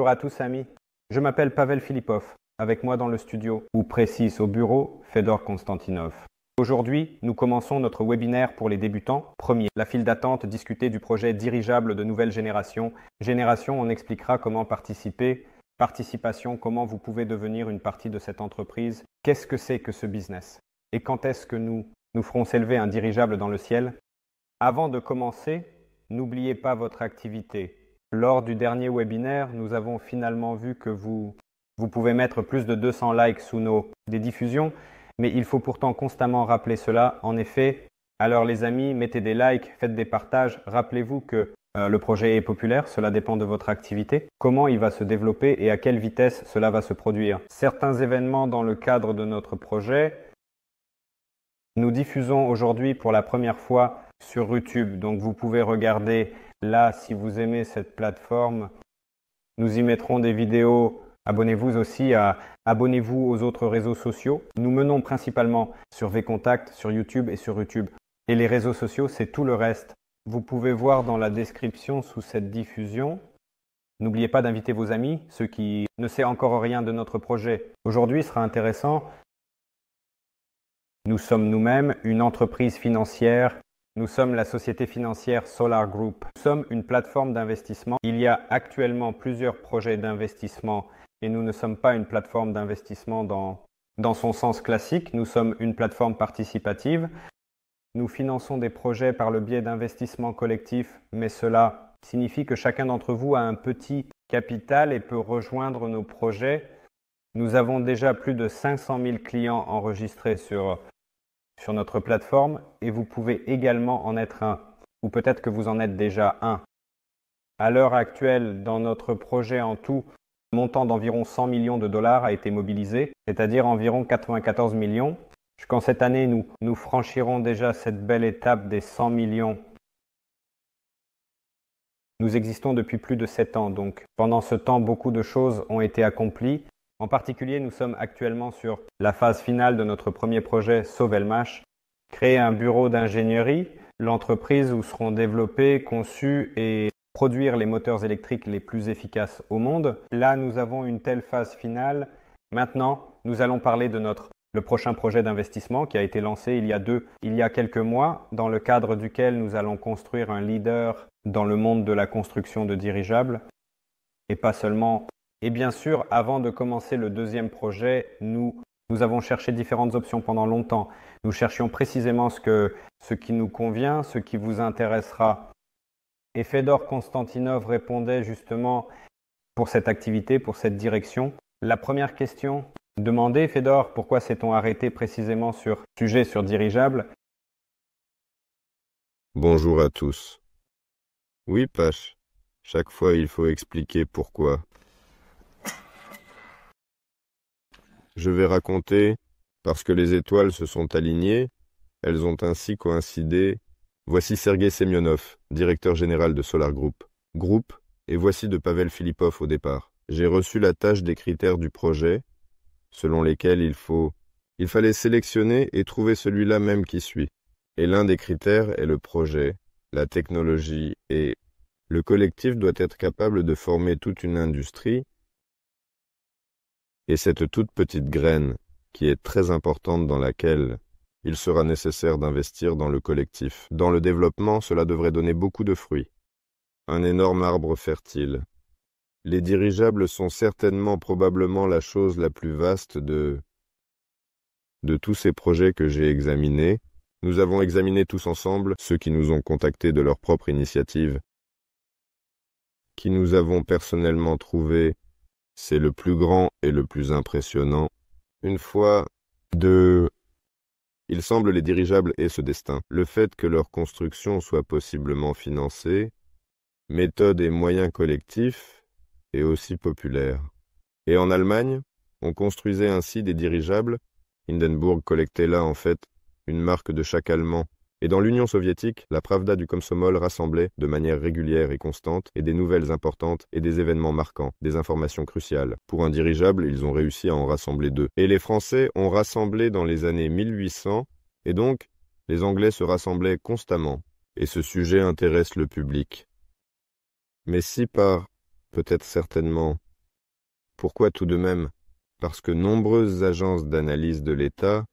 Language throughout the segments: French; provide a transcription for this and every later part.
Bonjour à tous amis, je m'appelle Pavel Filipov, avec moi dans le studio, ou précise au bureau, Fedor Konstantinov. Aujourd'hui, nous commençons notre webinaire pour les débutants. Premier, la file d'attente discutée du projet dirigeable de nouvelle génération. Génération, on expliquera comment participer. Participation, comment vous pouvez devenir une partie de cette entreprise. Qu'est-ce que c'est que ce business Et quand est-ce que nous nous ferons s'élever un dirigeable dans le ciel Avant de commencer, n'oubliez pas votre activité. Lors du dernier webinaire, nous avons finalement vu que vous, pouvez mettre plus de 200 likes sous nos diffusions, mais il faut pourtant constamment rappeler cela. En effet, alors les amis, mettez des likes, faites des partages, rappelez-vous que euh, le projet est populaire, cela dépend de votre activité, comment il va se développer et à quelle vitesse cela va se produire. Certains événements dans le cadre de notre projet, nous diffusons aujourd'hui pour la première fois sur YouTube, donc vous pouvez regarder Là, si vous aimez cette plateforme, nous y mettrons des vidéos. Abonnez-vous aussi à abonnez-vous aux autres réseaux sociaux. Nous menons principalement sur VContact, sur YouTube et sur YouTube. Et les réseaux sociaux, c'est tout le reste. Vous pouvez voir dans la description sous cette diffusion. N'oubliez pas d'inviter vos amis, ceux qui ne savent encore rien de notre projet. Aujourd'hui sera intéressant. Nous sommes nous-mêmes une entreprise financière nous sommes la société financière Solar Group. Nous sommes une plateforme d'investissement. Il y a actuellement plusieurs projets d'investissement et nous ne sommes pas une plateforme d'investissement dans, son sens classique. Nous sommes une plateforme participative. Nous finançons des projets par le biais d'investissements collectifs, mais cela signifie que chacun d'entre vous a un petit capital et peut rejoindre nos projets. Nous avons déjà plus de 500 000 clients enregistrés sur sur notre plateforme et vous pouvez également en être un, ou peut-être que vous en êtes déjà un. À l'heure actuelle, dans notre projet en tout, un montant d'environ 100 millions de dollars a été mobilisé, c'est-à-dire environ 94 millions. jusqu'en cette année, nous, nous franchirons déjà cette belle étape des 100 millions nous existons depuis plus de 7 ans, donc pendant ce temps, beaucoup de choses ont été accomplies en particulier, nous sommes actuellement sur la phase finale de notre premier projet Sauvelmash, créer un bureau d'ingénierie, l'entreprise où seront développés, conçus et produire les moteurs électriques les plus efficaces au monde. Là, nous avons une telle phase finale. Maintenant, nous allons parler de notre le prochain projet d'investissement qui a été lancé il y a deux, il y a quelques mois, dans le cadre duquel nous allons construire un leader dans le monde de la construction de dirigeables et pas seulement et bien sûr, avant de commencer le deuxième projet, nous, avons cherché différentes options pendant longtemps. Nous cherchions précisément ce, qui nous convient, ce qui vous intéressera. Et Fedor Konstantinov répondait justement pour cette activité, pour cette direction. La première question demandez Fédor, pourquoi s'est-on arrêté précisément sur sujet sur dirigeable Bonjour à tous. Oui, Pache. Chaque fois, il faut expliquer pourquoi. Je vais raconter parce que les étoiles se sont alignées, elles ont ainsi coïncidé. Voici Sergei Semyonov, directeur général de Solar Group. Groupe, et voici de Pavel Filipov au départ. J'ai reçu la tâche des critères du projet, selon lesquels il faut. Il fallait sélectionner et trouver celui-là même qui suit. Et l'un des critères est le projet, la technologie et. Le collectif doit être capable de former toute une industrie et cette toute petite graine qui est très importante dans laquelle il sera nécessaire d'investir dans le collectif. Dans le développement, cela devrait donner beaucoup de fruits. Un énorme arbre fertile. Les dirigeables sont certainement probablement la chose la plus vaste de... De tous ces projets que j'ai examinés, nous avons examiné tous ensemble ceux qui nous ont contactés de leur propre initiative, qui nous avons personnellement trouvés c'est le plus grand et le plus impressionnant. Une fois de... Il semble les dirigeables aient ce destin. Le fait que leur construction soit possiblement financée, méthode et moyens collectifs, est aussi populaire. Et en Allemagne, on construisait ainsi des dirigeables. Hindenburg collectait là, en fait, une marque de chaque Allemand et dans l'Union soviétique, la Pravda du Komsomol rassemblait, de manière régulière et constante, et des nouvelles importantes et des événements marquants, des informations cruciales. Pour un dirigeable, ils ont réussi à en rassembler deux. Et les Français ont rassemblé dans les années 1800, et donc, les Anglais se rassemblaient constamment. Et ce sujet intéresse le public. Mais si par, peut-être certainement, pourquoi tout de même Parce que nombreuses agences d'analyse de l'État,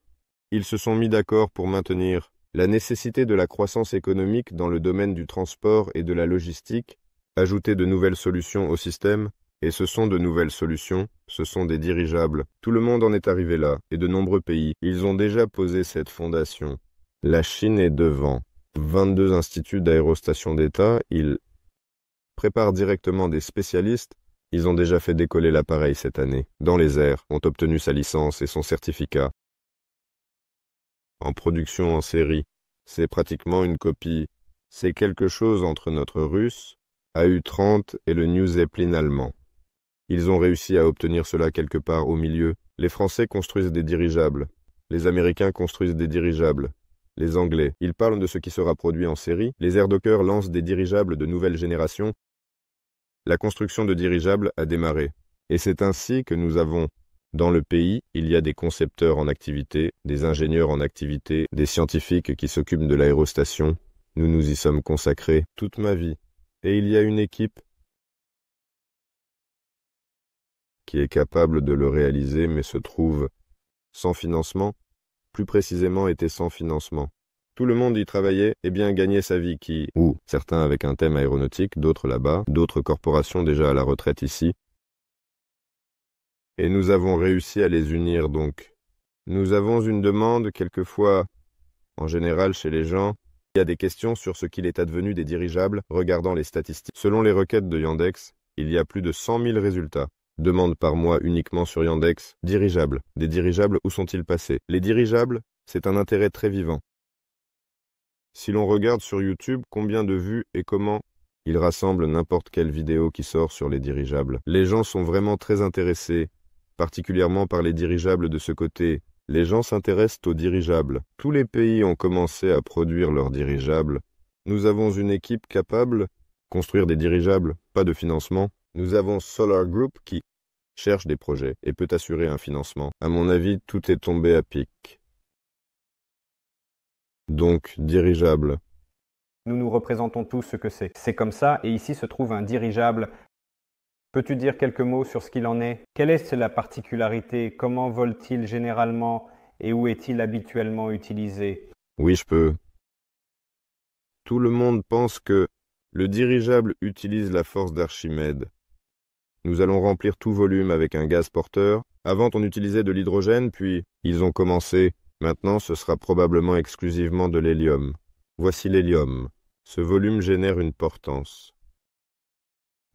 ils se sont mis d'accord pour maintenir la nécessité de la croissance économique dans le domaine du transport et de la logistique, ajouter de nouvelles solutions au système, et ce sont de nouvelles solutions, ce sont des dirigeables. Tout le monde en est arrivé là, et de nombreux pays, ils ont déjà posé cette fondation. La Chine est devant. 22 instituts d'aérostation d'État, ils préparent directement des spécialistes, ils ont déjà fait décoller l'appareil cette année, dans les airs, ont obtenu sa licence et son certificat en production en série. C'est pratiquement une copie. C'est quelque chose entre notre russe, AU-30 et le New Zeppelin allemand. Ils ont réussi à obtenir cela quelque part au milieu. Les Français construisent des dirigeables. Les Américains construisent des dirigeables. Les Anglais, ils parlent de ce qui sera produit en série. Les Air lancent des dirigeables de nouvelle génération. La construction de dirigeables a démarré. Et c'est ainsi que nous avons, dans le pays, il y a des concepteurs en activité, des ingénieurs en activité, des scientifiques qui s'occupent de l'aérostation. Nous nous y sommes consacrés toute ma vie. Et il y a une équipe qui est capable de le réaliser mais se trouve sans financement, plus précisément était sans financement. Tout le monde y travaillait et bien gagnait sa vie qui, ou certains avec un thème aéronautique, d'autres là-bas, d'autres corporations déjà à la retraite ici, et nous avons réussi à les unir donc. Nous avons une demande quelquefois, en général chez les gens, il y a des questions sur ce qu'il est advenu des dirigeables regardant les statistiques. Selon les requêtes de Yandex, il y a plus de 100 000 résultats. Demande par mois uniquement sur Yandex. Dirigeables. Des dirigeables, où sont-ils passés Les dirigeables, c'est un intérêt très vivant. Si l'on regarde sur YouTube combien de vues et comment, ils rassemblent n'importe quelle vidéo qui sort sur les dirigeables. Les gens sont vraiment très intéressés, particulièrement par les dirigeables de ce côté. Les gens s'intéressent aux dirigeables. Tous les pays ont commencé à produire leurs dirigeables. Nous avons une équipe capable construire des dirigeables, pas de financement. Nous avons Solar Group qui cherche des projets et peut assurer un financement. À mon avis, tout est tombé à pic. Donc, dirigeable. Nous nous représentons tous ce que c'est. C'est comme ça, et ici se trouve un dirigeable Peux-tu dire quelques mots sur ce qu'il en est Quelle est la particularité Comment vole-t-il généralement et où est-il habituellement utilisé Oui, je peux. Tout le monde pense que le dirigeable utilise la force d'Archimède. Nous allons remplir tout volume avec un gaz porteur. Avant, on utilisait de l'hydrogène, puis ils ont commencé. Maintenant, ce sera probablement exclusivement de l'hélium. Voici l'hélium. Ce volume génère une portance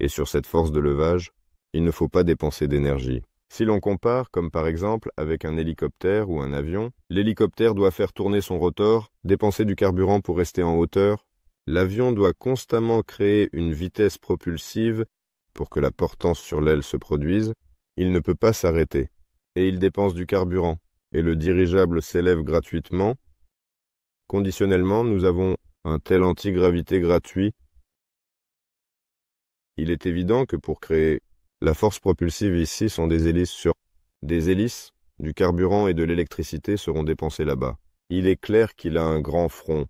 et sur cette force de levage, il ne faut pas dépenser d'énergie. Si l'on compare, comme par exemple avec un hélicoptère ou un avion, l'hélicoptère doit faire tourner son rotor, dépenser du carburant pour rester en hauteur, l'avion doit constamment créer une vitesse propulsive pour que la portance sur l'aile se produise, il ne peut pas s'arrêter, et il dépense du carburant, et le dirigeable s'élève gratuitement. Conditionnellement, nous avons un tel antigravité gratuit il est évident que pour créer la force propulsive ici sont des hélices sur des hélices, du carburant et de l'électricité seront dépensés là-bas. Il est clair qu'il a un grand front,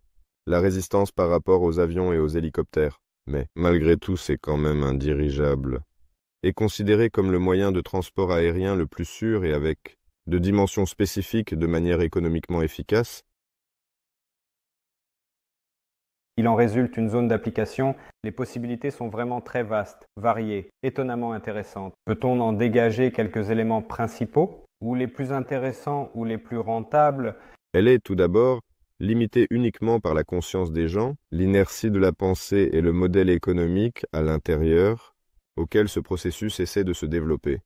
la résistance par rapport aux avions et aux hélicoptères, mais malgré tout c'est quand même un dirigeable. Est considéré comme le moyen de transport aérien le plus sûr et avec de dimensions spécifiques de manière économiquement efficace, il en résulte une zone d'application. Les possibilités sont vraiment très vastes, variées, étonnamment intéressantes. Peut-on en dégager quelques éléments principaux, ou les plus intéressants, ou les plus rentables Elle est tout d'abord limitée uniquement par la conscience des gens, l'inertie de la pensée et le modèle économique à l'intérieur auquel ce processus essaie de se développer.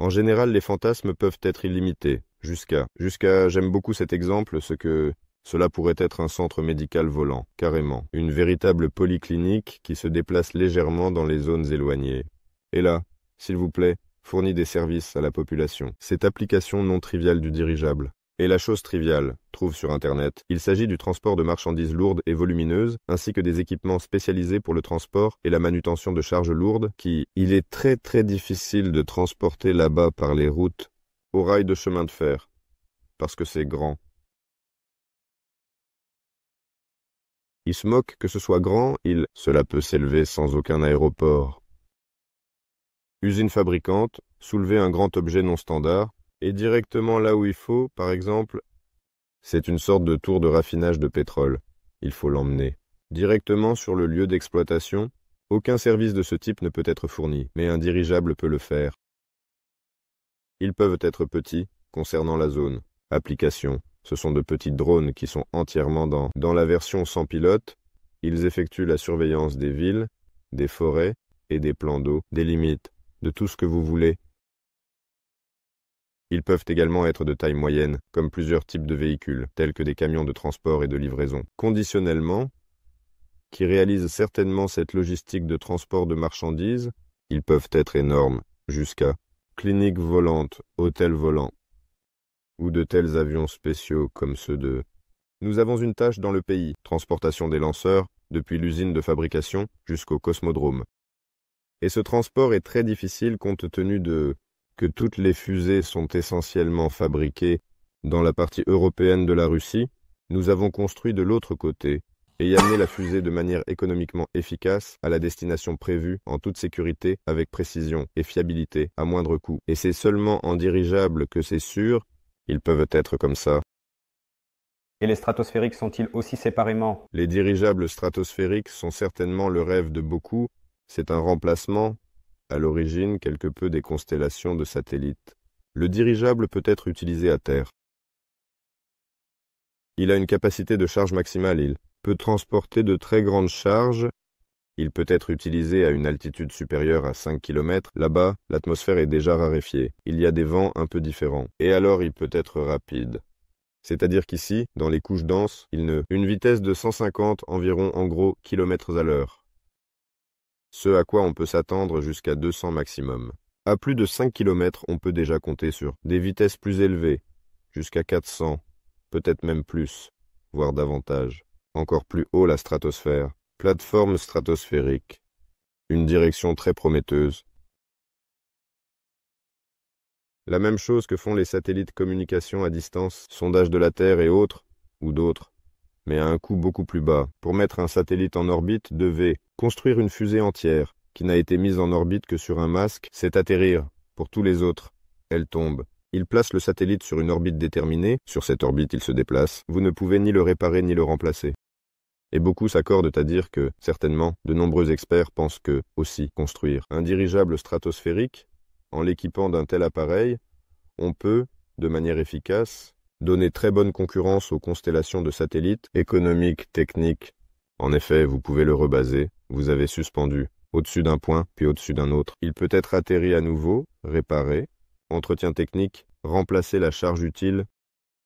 En général, les fantasmes peuvent être illimités, jusqu'à. Jusqu'à, j'aime beaucoup cet exemple, ce que cela pourrait être un centre médical volant, carrément, une véritable polyclinique qui se déplace légèrement dans les zones éloignées. Et là, s'il vous plaît, fournit des services à la population. Cette application non triviale du dirigeable. Et la chose triviale, trouve sur Internet, il s'agit du transport de marchandises lourdes et volumineuses, ainsi que des équipements spécialisés pour le transport et la manutention de charges lourdes, qui, il est très très difficile de transporter là-bas par les routes, au rail de chemin de fer, parce que c'est grand, Il se moque que ce soit grand, il Cela peut s'élever sans aucun aéroport. Usine fabricante, soulever un grand objet non standard, et directement là où il faut, par exemple, c'est une sorte de tour de raffinage de pétrole. Il faut l'emmener. Directement sur le lieu d'exploitation, aucun service de ce type ne peut être fourni, mais un dirigeable peut le faire. Ils peuvent être petits, concernant la zone. Application. Ce sont de petits drones qui sont entièrement dans. Dans la version sans pilote, ils effectuent la surveillance des villes, des forêts et des plans d'eau, des limites, de tout ce que vous voulez. Ils peuvent également être de taille moyenne, comme plusieurs types de véhicules, tels que des camions de transport et de livraison. Conditionnellement, qui réalisent certainement cette logistique de transport de marchandises, ils peuvent être énormes, jusqu'à cliniques volantes, hôtels volants, ou de tels avions spéciaux comme ceux de... Nous avons une tâche dans le pays, transportation des lanceurs, depuis l'usine de fabrication jusqu'au cosmodrome. Et ce transport est très difficile compte tenu de que toutes les fusées sont essentiellement fabriquées dans la partie européenne de la Russie, nous avons construit de l'autre côté et amené la fusée de manière économiquement efficace à la destination prévue en toute sécurité, avec précision et fiabilité, à moindre coût. Et c'est seulement en dirigeable que c'est sûr ils peuvent être comme ça. Et les stratosphériques sont-ils aussi séparément Les dirigeables stratosphériques sont certainement le rêve de beaucoup. C'est un remplacement, à l'origine quelque peu des constellations de satellites. Le dirigeable peut être utilisé à terre. Il a une capacité de charge maximale. Il peut transporter de très grandes charges il peut être utilisé à une altitude supérieure à 5 km. Là-bas, l'atmosphère est déjà raréfiée. Il y a des vents un peu différents. Et alors, il peut être rapide. C'est-à-dire qu'ici, dans les couches denses, il ne... Une vitesse de 150 environ en gros km à l'heure. Ce à quoi on peut s'attendre jusqu'à 200 maximum. À plus de 5 km, on peut déjà compter sur des vitesses plus élevées, jusqu'à 400, peut-être même plus, voire davantage. Encore plus haut la stratosphère, Plateforme stratosphérique. Une direction très prometteuse. La même chose que font les satellites communication à distance, sondage de la Terre et autres, ou d'autres, mais à un coût beaucoup plus bas. Pour mettre un satellite en orbite, devait construire une fusée entière, qui n'a été mise en orbite que sur un masque, c'est atterrir. Pour tous les autres, elle tombe. Il place le satellite sur une orbite déterminée, sur cette orbite il se déplace, vous ne pouvez ni le réparer ni le remplacer. Et beaucoup s'accordent à dire que, certainement, de nombreux experts pensent que, aussi, construire un dirigeable stratosphérique, en l'équipant d'un tel appareil, on peut, de manière efficace, donner très bonne concurrence aux constellations de satellites, économiques, techniques. En effet, vous pouvez le rebaser, vous avez suspendu, au-dessus d'un point, puis au-dessus d'un autre. Il peut être atterri à nouveau, réparé, entretien technique, remplacer la charge utile,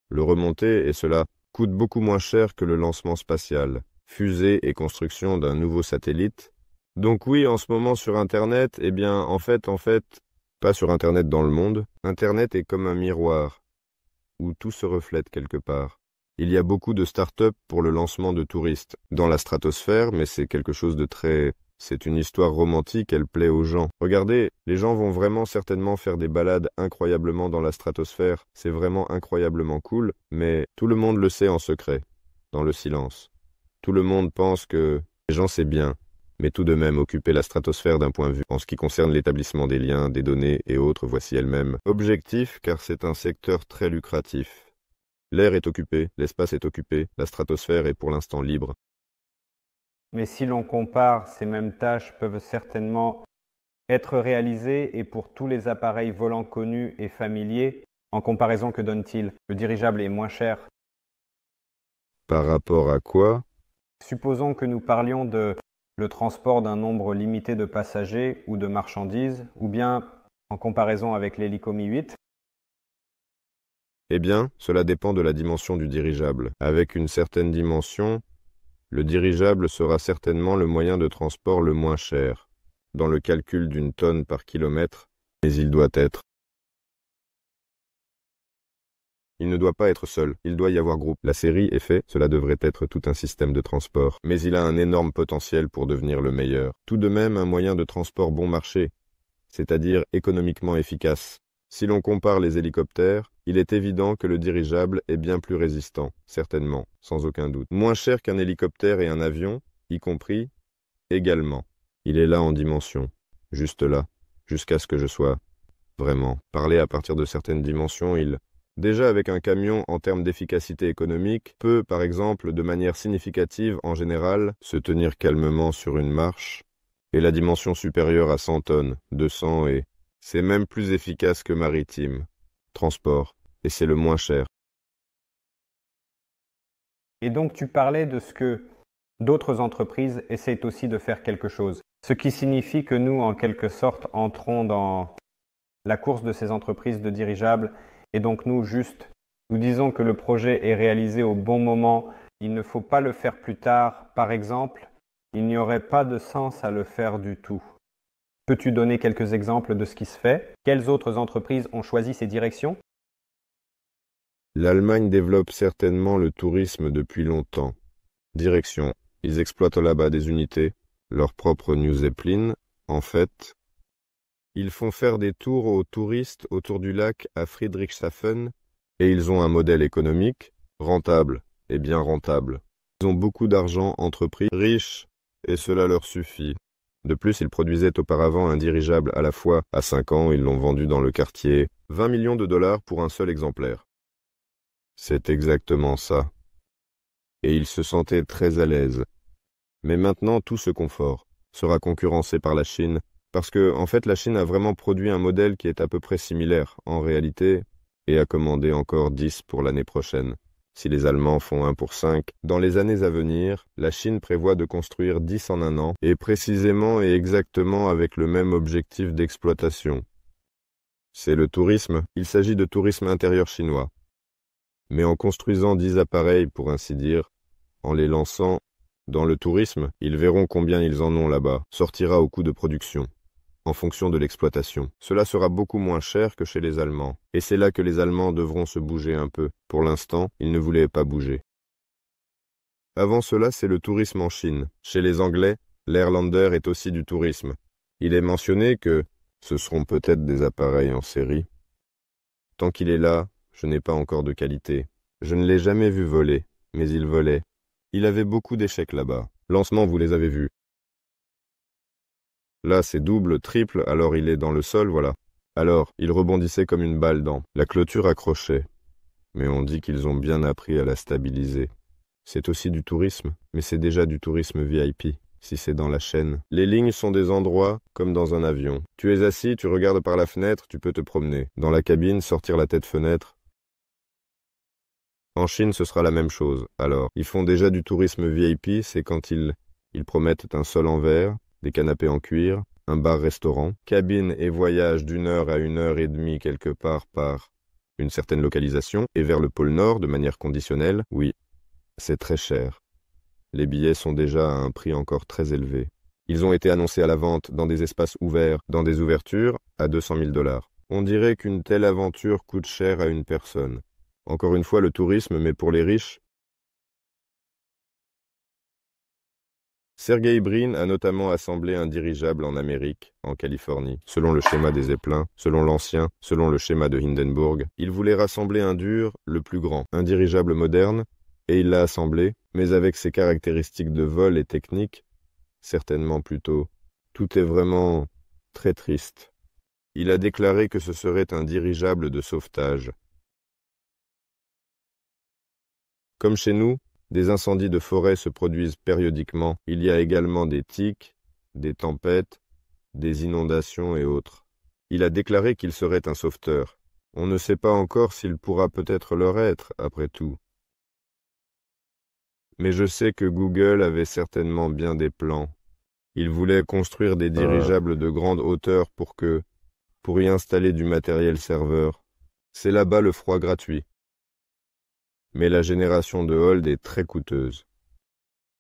le remonter, et cela coûte beaucoup moins cher que le lancement spatial fusée et construction d'un nouveau satellite. Donc oui, en ce moment sur Internet, eh bien, en fait, en fait, pas sur Internet dans le monde, Internet est comme un miroir, où tout se reflète quelque part. Il y a beaucoup de start-up pour le lancement de touristes, dans la stratosphère, mais c'est quelque chose de très c'est une histoire romantique, elle plaît aux gens. Regardez, les gens vont vraiment certainement faire des balades incroyablement dans la stratosphère, c'est vraiment incroyablement cool, mais tout le monde le sait en secret, dans le silence. Tout le monde pense que les gens c'est bien, mais tout de même occuper la stratosphère d'un point de vue en ce qui concerne l'établissement des liens, des données et autres, voici elle-même. Objectif, car c'est un secteur très lucratif. L'air est occupé, l'espace est occupé, la stratosphère est pour l'instant libre. Mais si l'on compare, ces mêmes tâches peuvent certainement être réalisées et pour tous les appareils volants connus et familiers, en comparaison que donne-t-il Le dirigeable est moins cher. Par rapport à quoi Supposons que nous parlions de le transport d'un nombre limité de passagers ou de marchandises, ou bien, en comparaison avec mi 8 Eh bien, cela dépend de la dimension du dirigeable. Avec une certaine dimension, le dirigeable sera certainement le moyen de transport le moins cher, dans le calcul d'une tonne par kilomètre, mais il doit être Il ne doit pas être seul, il doit y avoir groupe. La série est faite, cela devrait être tout un système de transport. Mais il a un énorme potentiel pour devenir le meilleur. Tout de même un moyen de transport bon marché, c'est-à-dire économiquement efficace. Si l'on compare les hélicoptères, il est évident que le dirigeable est bien plus résistant, certainement, sans aucun doute. Moins cher qu'un hélicoptère et un avion, y compris, également. Il est là en dimension, juste là, jusqu'à ce que je sois vraiment. Parler à partir de certaines dimensions, il Déjà avec un camion en termes d'efficacité économique, peut par exemple de manière significative en général se tenir calmement sur une marche, et la dimension supérieure à 100 tonnes, 200 et... C'est même plus efficace que maritime. Transport. Et c'est le moins cher. Et donc tu parlais de ce que d'autres entreprises essaient aussi de faire quelque chose. Ce qui signifie que nous, en quelque sorte, entrons dans la course de ces entreprises de dirigeables et donc nous, juste, nous disons que le projet est réalisé au bon moment, il ne faut pas le faire plus tard, par exemple, il n'y aurait pas de sens à le faire du tout. Peux-tu donner quelques exemples de ce qui se fait Quelles autres entreprises ont choisi ces directions L'Allemagne développe certainement le tourisme depuis longtemps. Direction. Ils exploitent là-bas des unités, leur propre New Zeppelin, en fait, ils font faire des tours aux touristes autour du lac à Friedrichshafen, et ils ont un modèle économique, rentable, et bien rentable. Ils ont beaucoup d'argent, entrepris, riches, et cela leur suffit. De plus, ils produisaient auparavant un dirigeable à la fois. À cinq ans, ils l'ont vendu dans le quartier. 20 millions de dollars pour un seul exemplaire. C'est exactement ça. Et ils se sentaient très à l'aise. Mais maintenant, tout ce confort sera concurrencé par la Chine, parce que, en fait, la Chine a vraiment produit un modèle qui est à peu près similaire, en réalité, et a commandé encore 10 pour l'année prochaine. Si les Allemands font 1 pour 5, dans les années à venir, la Chine prévoit de construire 10 en un an, et précisément et exactement avec le même objectif d'exploitation. C'est le tourisme, il s'agit de tourisme intérieur chinois. Mais en construisant 10 appareils, pour ainsi dire, en les lançant dans le tourisme, ils verront combien ils en ont là-bas, sortira au coût de production en fonction de l'exploitation. Cela sera beaucoup moins cher que chez les Allemands. Et c'est là que les Allemands devront se bouger un peu. Pour l'instant, ils ne voulaient pas bouger. Avant cela, c'est le tourisme en Chine. Chez les Anglais, l'Airlander est aussi du tourisme. Il est mentionné que ce seront peut-être des appareils en série. Tant qu'il est là, je n'ai pas encore de qualité. Je ne l'ai jamais vu voler, mais il volait. Il avait beaucoup d'échecs là-bas. Lancement, vous les avez vus. Là, c'est double, triple, alors il est dans le sol, voilà. Alors, il rebondissait comme une balle dans. La clôture accrochait. Mais on dit qu'ils ont bien appris à la stabiliser. C'est aussi du tourisme, mais c'est déjà du tourisme VIP, si c'est dans la chaîne. Les lignes sont des endroits comme dans un avion. Tu es assis, tu regardes par la fenêtre, tu peux te promener. Dans la cabine, sortir la tête fenêtre. En Chine, ce sera la même chose. Alors, ils font déjà du tourisme VIP, c'est quand ils, ils promettent un sol en verre, des canapés en cuir, un bar-restaurant, cabine et voyage d'une heure à une heure et demie quelque part par une certaine localisation et vers le pôle Nord de manière conditionnelle, oui, c'est très cher. Les billets sont déjà à un prix encore très élevé. Ils ont été annoncés à la vente dans des espaces ouverts, dans des ouvertures, à 200 000 dollars. On dirait qu'une telle aventure coûte cher à une personne. Encore une fois, le tourisme, mais pour les riches, Sergei Brin a notamment assemblé un dirigeable en Amérique, en Californie, selon le schéma des Zeppelins, selon l'ancien, selon le schéma de Hindenburg. Il voulait rassembler un dur, le plus grand, un dirigeable moderne, et il l'a assemblé, mais avec ses caractéristiques de vol et technique, certainement plutôt. Tout est vraiment très triste. Il a déclaré que ce serait un dirigeable de sauvetage. Comme chez nous, des incendies de forêt se produisent périodiquement. Il y a également des tiques, des tempêtes, des inondations et autres. Il a déclaré qu'il serait un sauveteur. On ne sait pas encore s'il pourra peut-être leur être, après tout. Mais je sais que Google avait certainement bien des plans. Il voulait construire des ah. dirigeables de grande hauteur pour que, pour y installer du matériel serveur. C'est là-bas le froid gratuit mais la génération de hold est très coûteuse.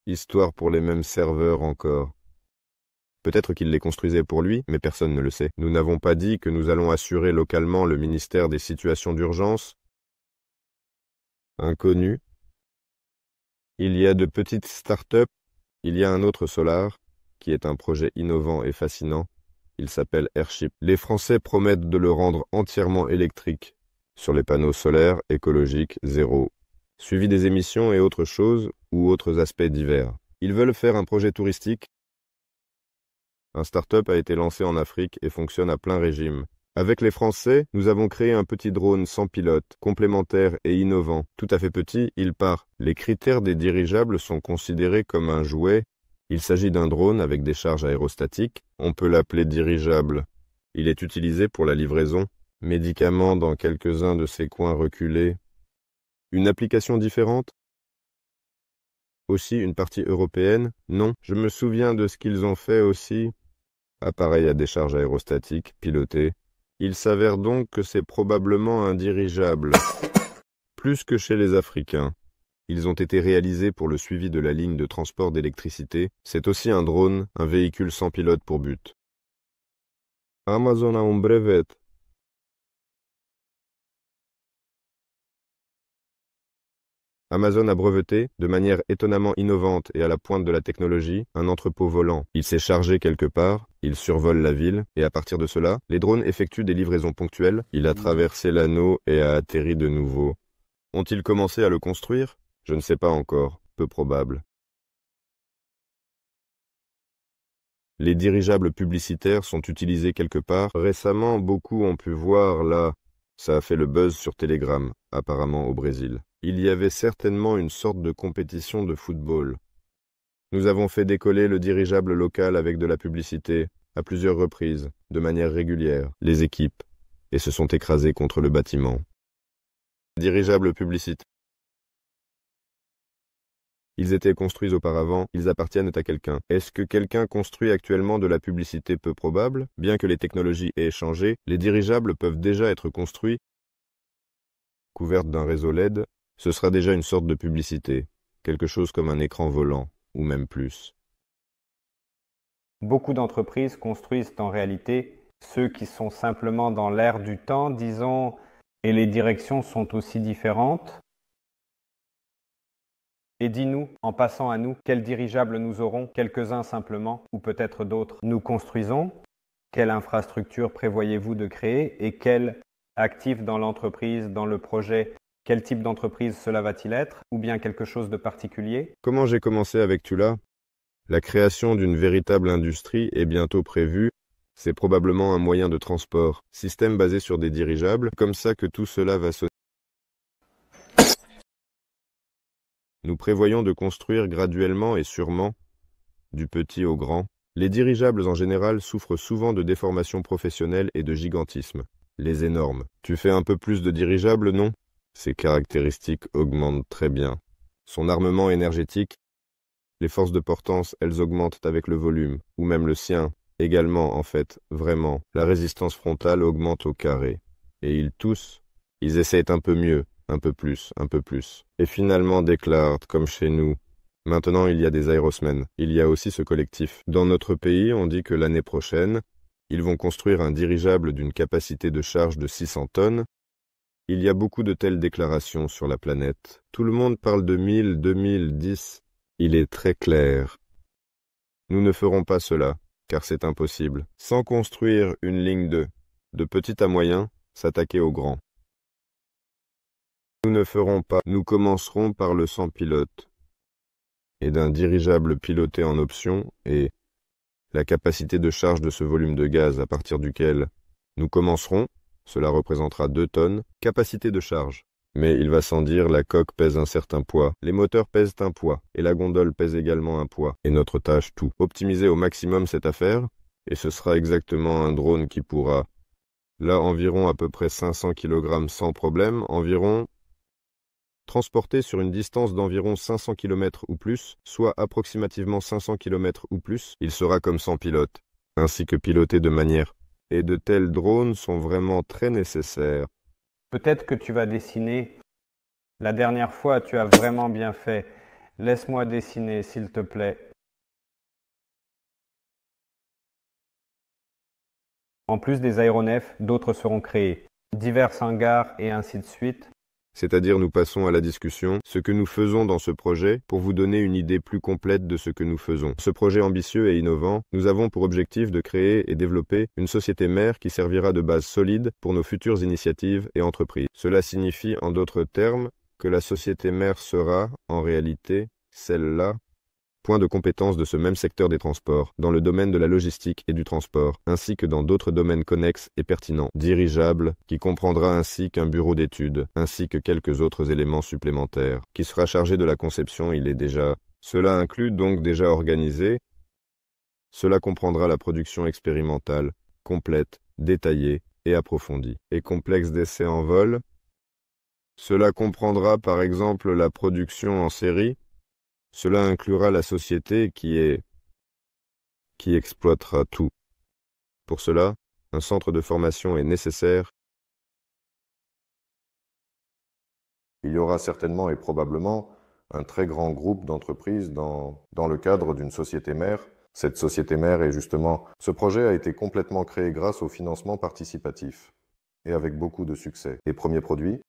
Histoire pour les mêmes serveurs encore. Peut-être qu'il les construisait pour lui, mais personne ne le sait. Nous n'avons pas dit que nous allons assurer localement le ministère des situations d'urgence. Inconnu. Il y a de petites start-up. Il y a un autre Solar, qui est un projet innovant et fascinant. Il s'appelle Airship. Les Français promettent de le rendre entièrement électrique, sur les panneaux solaires écologiques zéro suivi des émissions et autres choses ou autres aspects divers. Ils veulent faire un projet touristique. Un start-up a été lancé en Afrique et fonctionne à plein régime. Avec les Français, nous avons créé un petit drone sans pilote, complémentaire et innovant. Tout à fait petit, il part. Les critères des dirigeables sont considérés comme un jouet. Il s'agit d'un drone avec des charges aérostatiques. On peut l'appeler dirigeable. Il est utilisé pour la livraison. Médicaments dans quelques-uns de ces coins reculés, une application différente Aussi une partie européenne Non, je me souviens de ce qu'ils ont fait aussi. Appareil à décharge aérostatique, piloté. Il s'avère donc que c'est probablement un dirigeable. Plus que chez les Africains. Ils ont été réalisés pour le suivi de la ligne de transport d'électricité. C'est aussi un drone, un véhicule sans pilote pour but. Amazon a un brevet, Amazon a breveté, de manière étonnamment innovante et à la pointe de la technologie, un entrepôt volant. Il s'est chargé quelque part, il survole la ville, et à partir de cela, les drones effectuent des livraisons ponctuelles. Il a traversé l'anneau et a atterri de nouveau. Ont-ils commencé à le construire Je ne sais pas encore, peu probable. Les dirigeables publicitaires sont utilisés quelque part. Récemment, beaucoup ont pu voir là. Ça a fait le buzz sur Telegram, apparemment au Brésil. Il y avait certainement une sorte de compétition de football. Nous avons fait décoller le dirigeable local avec de la publicité, à plusieurs reprises, de manière régulière, les équipes, et se sont écrasées contre le bâtiment. Dirigeable publicité. Ils étaient construits auparavant, ils appartiennent à quelqu'un. Est-ce que quelqu'un construit actuellement de la publicité peu probable Bien que les technologies aient changé, les dirigeables peuvent déjà être construits couvertes d'un réseau LED ce sera déjà une sorte de publicité, quelque chose comme un écran volant, ou même plus. Beaucoup d'entreprises construisent en réalité ceux qui sont simplement dans l'air du temps, disons, et les directions sont aussi différentes. Et dis-nous, en passant à nous, quels dirigeables nous aurons, quelques-uns simplement, ou peut-être d'autres, nous construisons Quelle infrastructure prévoyez-vous de créer et quels actifs dans l'entreprise, dans le projet, quel type d'entreprise cela va-t-il être Ou bien quelque chose de particulier Comment j'ai commencé avec Tula La création d'une véritable industrie est bientôt prévue. C'est probablement un moyen de transport, système basé sur des dirigeables, comme ça que tout cela va se... Nous prévoyons de construire graduellement et sûrement, du petit au grand. Les dirigeables en général souffrent souvent de déformations professionnelles et de gigantisme. Les énormes. Tu fais un peu plus de dirigeables, non ses caractéristiques augmentent très bien. Son armement énergétique, les forces de portance, elles augmentent avec le volume, ou même le sien, également en fait, vraiment. La résistance frontale augmente au carré. Et ils tous, ils essayent un peu mieux, un peu plus, un peu plus. Et finalement déclarent, comme chez nous, Maintenant, il y a des aérosmen. Il y a aussi ce collectif. Dans notre pays, on dit que l'année prochaine, ils vont construire un dirigeable d'une capacité de charge de 600 tonnes il y a beaucoup de telles déclarations sur la planète. Tout le monde parle de mille, deux mille, dix. Il est très clair. Nous ne ferons pas cela, car c'est impossible. Sans construire une ligne de, de petit à moyen, s'attaquer au grand. Nous ne ferons pas. Nous commencerons par le sans pilote et d'un dirigeable piloté en option et la capacité de charge de ce volume de gaz à partir duquel nous commencerons cela représentera 2 tonnes, capacité de charge. Mais il va sans dire, la coque pèse un certain poids, les moteurs pèsent un poids, et la gondole pèse également un poids, et notre tâche tout. Optimiser au maximum cette affaire, et ce sera exactement un drone qui pourra, là environ à peu près 500 kg sans problème, environ transporté sur une distance d'environ 500 km ou plus, soit approximativement 500 km ou plus, il sera comme sans pilote, ainsi que piloté de manière et de tels drones sont vraiment très nécessaires. Peut-être que tu vas dessiner. La dernière fois, tu as vraiment bien fait. Laisse-moi dessiner, s'il te plaît. En plus des aéronefs, d'autres seront créés, divers hangars et ainsi de suite, c'est-à-dire nous passons à la discussion, ce que nous faisons dans ce projet, pour vous donner une idée plus complète de ce que nous faisons. Ce projet ambitieux et innovant, nous avons pour objectif de créer et développer une société mère qui servira de base solide pour nos futures initiatives et entreprises. Cela signifie, en d'autres termes, que la société mère sera, en réalité, celle-là point de compétence de ce même secteur des transports, dans le domaine de la logistique et du transport, ainsi que dans d'autres domaines connexes et pertinents, dirigeable, qui comprendra ainsi qu'un bureau d'études, ainsi que quelques autres éléments supplémentaires, qui sera chargé de la conception, il est déjà. Cela inclut donc déjà organisé. Cela comprendra la production expérimentale, complète, détaillée et approfondie, et complexe d'essais en vol. Cela comprendra par exemple la production en série, cela inclura la société qui est qui exploitera tout. Pour cela, un centre de formation est nécessaire. Il y aura certainement et probablement un très grand groupe d'entreprises dans, dans le cadre d'une société mère. Cette société mère est justement... Ce projet a été complètement créé grâce au financement participatif et avec beaucoup de succès. Les premiers produits,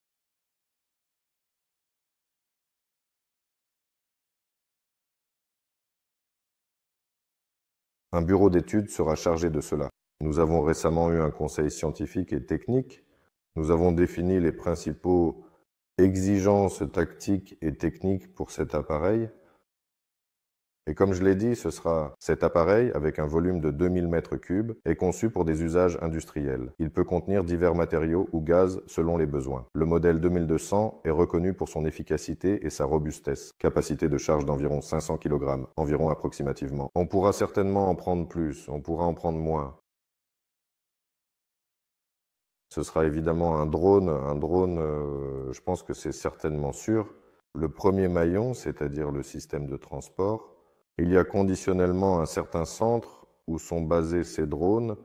Un bureau d'études sera chargé de cela. Nous avons récemment eu un conseil scientifique et technique. Nous avons défini les principaux exigences tactiques et techniques pour cet appareil. Et comme je l'ai dit, ce sera cet appareil avec un volume de 2000 m3 est conçu pour des usages industriels. Il peut contenir divers matériaux ou gaz selon les besoins. Le modèle 2200 est reconnu pour son efficacité et sa robustesse, capacité de charge d'environ 500 kg, environ approximativement. On pourra certainement en prendre plus, on pourra en prendre moins. Ce sera évidemment un drone, un drone, euh, je pense que c'est certainement sûr. Le premier maillon, c'est-à-dire le système de transport, il y a conditionnellement un certain centre où sont basés ces drones.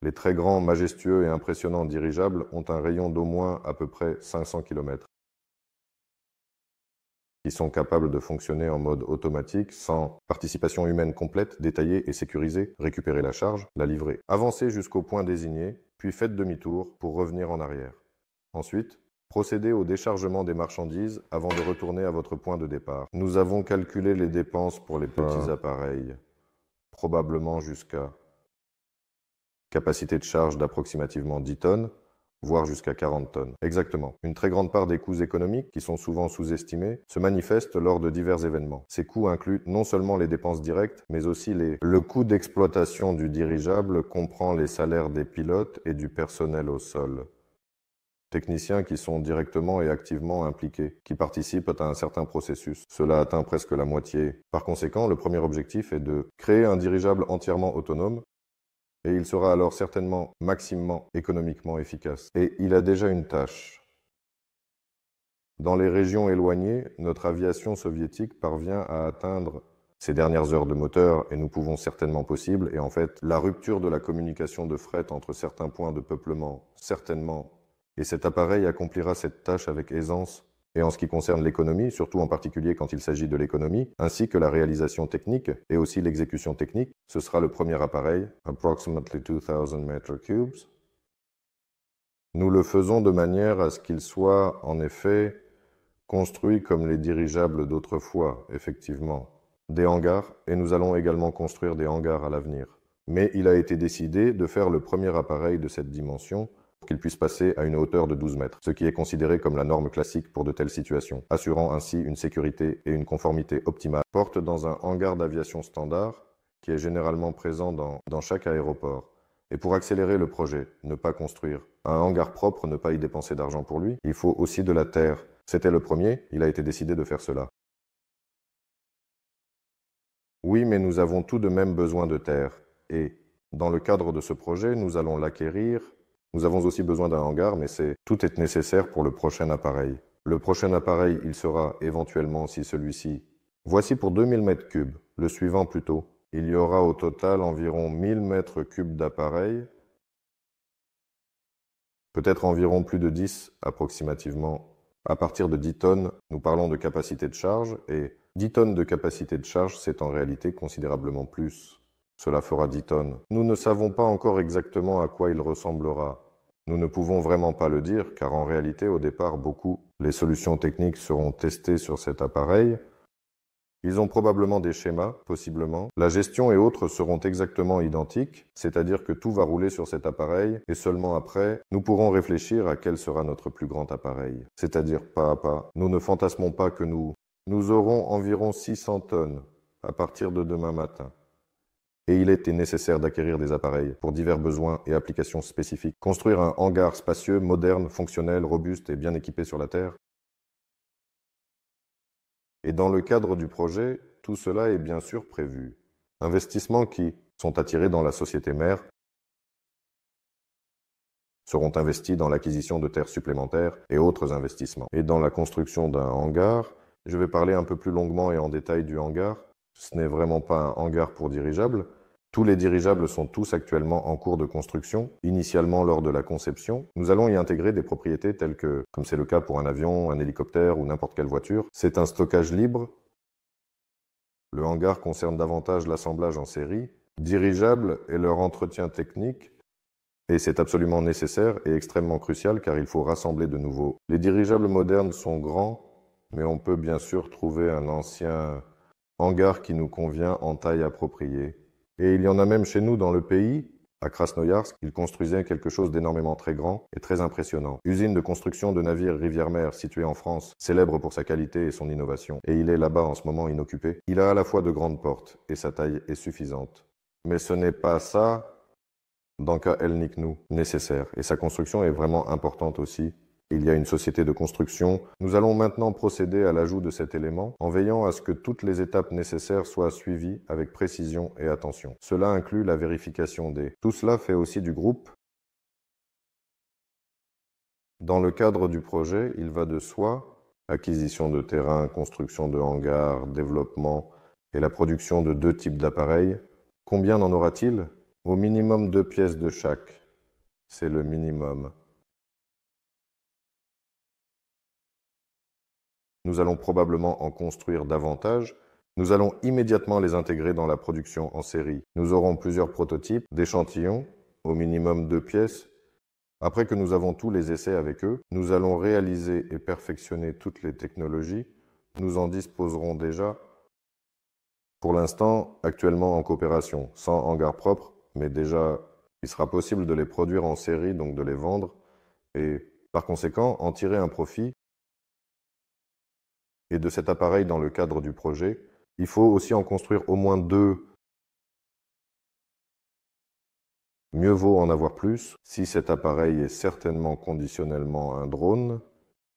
Les très grands, majestueux et impressionnants dirigeables ont un rayon d'au moins à peu près 500 km. Ils sont capables de fonctionner en mode automatique, sans participation humaine complète, détaillée et sécurisée, récupérer la charge, la livrer, avancer jusqu'au point désigné, puis faites demi-tour pour revenir en arrière. Ensuite, Procédez au déchargement des marchandises avant de retourner à votre point de départ. Nous avons calculé les dépenses pour les petits ah. appareils, probablement jusqu'à capacité de charge d'approximativement 10 tonnes, voire jusqu'à 40 tonnes. Exactement. Une très grande part des coûts économiques, qui sont souvent sous-estimés, se manifestent lors de divers événements. Ces coûts incluent non seulement les dépenses directes, mais aussi les... Le coût d'exploitation du dirigeable comprend les salaires des pilotes et du personnel au sol techniciens qui sont directement et activement impliqués, qui participent à un certain processus. Cela atteint presque la moitié. Par conséquent, le premier objectif est de créer un dirigeable entièrement autonome et il sera alors certainement maximement économiquement efficace. Et il a déjà une tâche. Dans les régions éloignées, notre aviation soviétique parvient à atteindre ces dernières heures de moteur et nous pouvons certainement possible, et en fait la rupture de la communication de fret entre certains points de peuplement certainement et cet appareil accomplira cette tâche avec aisance. Et en ce qui concerne l'économie, surtout en particulier quand il s'agit de l'économie, ainsi que la réalisation technique et aussi l'exécution technique, ce sera le premier appareil, approximately 2000 m3. Nous le faisons de manière à ce qu'il soit en effet construit comme les dirigeables d'autrefois, effectivement, des hangars, et nous allons également construire des hangars à l'avenir. Mais il a été décidé de faire le premier appareil de cette dimension qu'il puisse passer à une hauteur de 12 mètres, ce qui est considéré comme la norme classique pour de telles situations, assurant ainsi une sécurité et une conformité optimale. Porte dans un hangar d'aviation standard qui est généralement présent dans, dans chaque aéroport. Et pour accélérer le projet, ne pas construire. Un hangar propre, ne pas y dépenser d'argent pour lui. Il faut aussi de la terre. C'était le premier, il a été décidé de faire cela. Oui, mais nous avons tout de même besoin de terre. Et, dans le cadre de ce projet, nous allons l'acquérir nous avons aussi besoin d'un hangar, mais c'est tout est nécessaire pour le prochain appareil. Le prochain appareil, il sera éventuellement si celui-ci. Voici pour 2000 m3, le suivant plutôt. Il y aura au total environ 1000 m3 d'appareil. peut-être environ plus de 10 approximativement. À partir de 10 tonnes, nous parlons de capacité de charge, et 10 tonnes de capacité de charge, c'est en réalité considérablement plus. Cela fera 10 tonnes. Nous ne savons pas encore exactement à quoi il ressemblera. Nous ne pouvons vraiment pas le dire, car en réalité, au départ, beaucoup les solutions techniques seront testées sur cet appareil. Ils ont probablement des schémas, possiblement. La gestion et autres seront exactement identiques, c'est-à-dire que tout va rouler sur cet appareil, et seulement après, nous pourrons réfléchir à quel sera notre plus grand appareil, c'est-à-dire pas à pas. Nous ne fantasmons pas que nous... Nous aurons environ 600 tonnes à partir de demain matin et il était nécessaire d'acquérir des appareils pour divers besoins et applications spécifiques. Construire un hangar spacieux, moderne, fonctionnel, robuste et bien équipé sur la Terre. Et dans le cadre du projet, tout cela est bien sûr prévu. Investissements qui sont attirés dans la société mère seront investis dans l'acquisition de terres supplémentaires et autres investissements. Et dans la construction d'un hangar, je vais parler un peu plus longuement et en détail du hangar, ce n'est vraiment pas un hangar pour dirigeables. Tous les dirigeables sont tous actuellement en cours de construction, initialement lors de la conception. Nous allons y intégrer des propriétés telles que, comme c'est le cas pour un avion, un hélicoptère ou n'importe quelle voiture, c'est un stockage libre. Le hangar concerne davantage l'assemblage en série, dirigeable et leur entretien technique, et c'est absolument nécessaire et extrêmement crucial car il faut rassembler de nouveau. Les dirigeables modernes sont grands, mais on peut bien sûr trouver un ancien hangar qui nous convient en taille appropriée. Et il y en a même chez nous dans le pays, à Krasnoyarsk, ils construisaient quelque chose d'énormément très grand et très impressionnant. Usine de construction de navires rivière-mer située en France, célèbre pour sa qualité et son innovation. Et il est là-bas en ce moment inoccupé. Il a à la fois de grandes portes et sa taille est suffisante. Mais ce n'est pas ça, dans cas Elniknou, nécessaire. Et sa construction est vraiment importante aussi il y a une société de construction. Nous allons maintenant procéder à l'ajout de cet élément en veillant à ce que toutes les étapes nécessaires soient suivies avec précision et attention. Cela inclut la vérification des. Tout cela fait aussi du groupe. Dans le cadre du projet, il va de soi acquisition de terrain, construction de hangars, développement et la production de deux types d'appareils. Combien en aura-t-il Au minimum deux pièces de chaque. C'est le minimum. nous allons probablement en construire davantage, nous allons immédiatement les intégrer dans la production en série. Nous aurons plusieurs prototypes, d'échantillons, au minimum deux pièces. Après que nous avons tous les essais avec eux, nous allons réaliser et perfectionner toutes les technologies. Nous en disposerons déjà, pour l'instant, actuellement en coopération, sans hangar propre, mais déjà, il sera possible de les produire en série, donc de les vendre, et par conséquent, en tirer un profit et de cet appareil dans le cadre du projet, il faut aussi en construire au moins deux. Mieux vaut en avoir plus si cet appareil est certainement conditionnellement un drone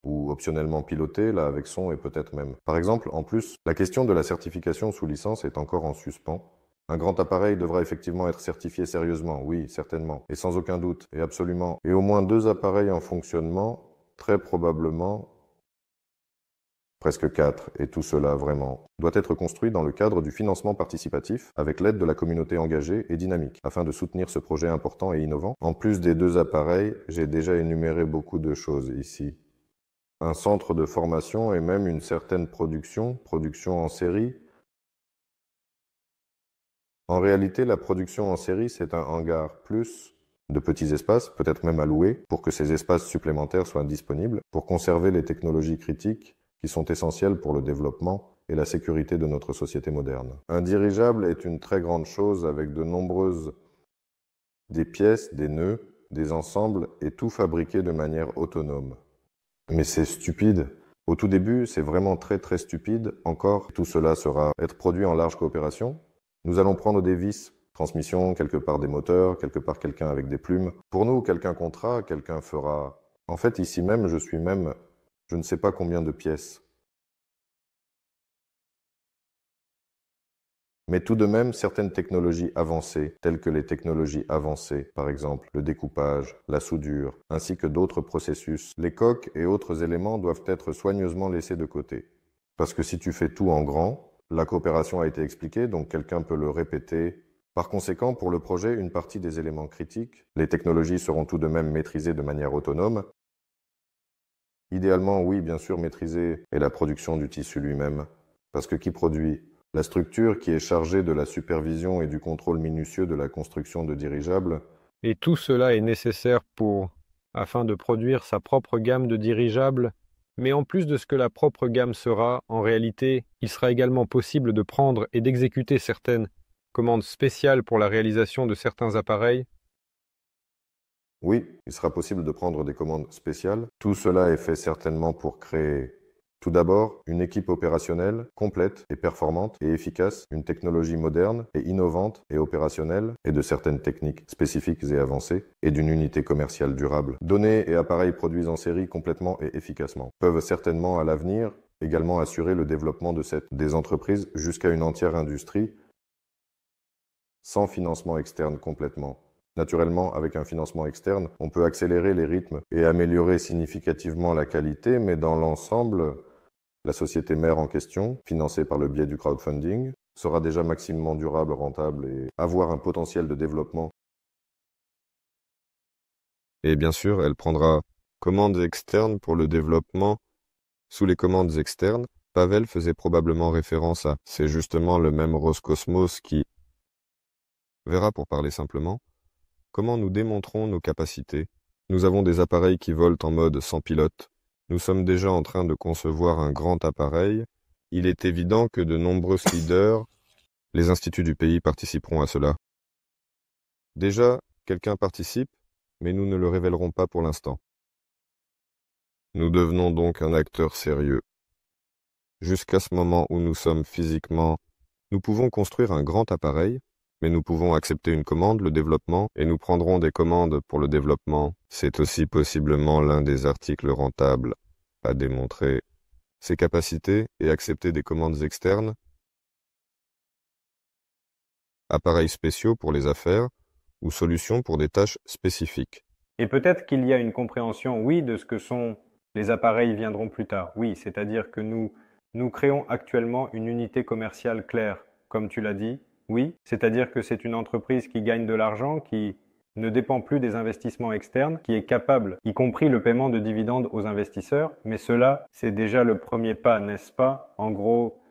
ou optionnellement piloté, là avec son et peut-être même. Par exemple, en plus, la question de la certification sous licence est encore en suspens. Un grand appareil devra effectivement être certifié sérieusement, oui, certainement, et sans aucun doute, et absolument, et au moins deux appareils en fonctionnement, très probablement presque 4, et tout cela vraiment, doit être construit dans le cadre du financement participatif avec l'aide de la communauté engagée et dynamique, afin de soutenir ce projet important et innovant. En plus des deux appareils, j'ai déjà énuméré beaucoup de choses ici. Un centre de formation et même une certaine production, production en série. En réalité, la production en série, c'est un hangar plus de petits espaces, peut-être même alloués, pour que ces espaces supplémentaires soient disponibles, pour conserver les technologies critiques qui sont essentiels pour le développement et la sécurité de notre société moderne. Un dirigeable est une très grande chose avec de nombreuses des pièces, des nœuds, des ensembles et tout fabriqué de manière autonome. Mais c'est stupide. Au tout début, c'est vraiment très très stupide. Encore, tout cela sera être produit en large coopération. Nous allons prendre des vis, transmission, quelque part des moteurs, quelque part quelqu'un avec des plumes. Pour nous, quelqu'un comptera, quelqu'un fera. En fait, ici même, je suis même je ne sais pas combien de pièces. Mais tout de même, certaines technologies avancées, telles que les technologies avancées, par exemple le découpage, la soudure, ainsi que d'autres processus, les coques et autres éléments doivent être soigneusement laissés de côté. Parce que si tu fais tout en grand, la coopération a été expliquée, donc quelqu'un peut le répéter. Par conséquent, pour le projet, une partie des éléments critiques, les technologies seront tout de même maîtrisées de manière autonome, Idéalement, oui, bien sûr, maîtriser est la production du tissu lui-même, parce que qui produit La structure qui est chargée de la supervision et du contrôle minutieux de la construction de dirigeables. Et tout cela est nécessaire pour, afin de produire sa propre gamme de dirigeables, mais en plus de ce que la propre gamme sera, en réalité, il sera également possible de prendre et d'exécuter certaines commandes spéciales pour la réalisation de certains appareils, oui, il sera possible de prendre des commandes spéciales. Tout cela est fait certainement pour créer tout d'abord, une équipe opérationnelle complète et performante et efficace, une technologie moderne et innovante et opérationnelle et de certaines techniques spécifiques et avancées et d'une unité commerciale durable. Données et appareils produits en série complètement et efficacement peuvent certainement à l'avenir également assurer le développement de cette des entreprises jusqu'à une entière industrie sans financement externe complètement Naturellement, avec un financement externe, on peut accélérer les rythmes et améliorer significativement la qualité, mais dans l'ensemble, la société mère en question, financée par le biais du crowdfunding, sera déjà maximum durable, rentable et avoir un potentiel de développement. Et bien sûr, elle prendra commandes externes pour le développement. Sous les commandes externes, Pavel faisait probablement référence à c'est justement le même Roscosmos qui verra pour parler simplement Comment nous démontrons nos capacités Nous avons des appareils qui volent en mode sans pilote. Nous sommes déjà en train de concevoir un grand appareil. Il est évident que de nombreux leaders, les instituts du pays participeront à cela. Déjà, quelqu'un participe, mais nous ne le révélerons pas pour l'instant. Nous devenons donc un acteur sérieux. Jusqu'à ce moment où nous sommes physiquement, nous pouvons construire un grand appareil, mais nous pouvons accepter une commande, le développement, et nous prendrons des commandes pour le développement. C'est aussi possiblement l'un des articles rentables à démontrer. Ses capacités et accepter des commandes externes, appareils spéciaux pour les affaires ou solutions pour des tâches spécifiques. Et peut-être qu'il y a une compréhension, oui, de ce que sont les appareils viendront plus tard. Oui, c'est-à-dire que nous, nous créons actuellement une unité commerciale claire, comme tu l'as dit, oui, c'est-à-dire que c'est une entreprise qui gagne de l'argent, qui ne dépend plus des investissements externes, qui est capable, y compris le paiement de dividendes aux investisseurs, mais cela, c'est déjà le premier pas, n'est-ce pas En gros...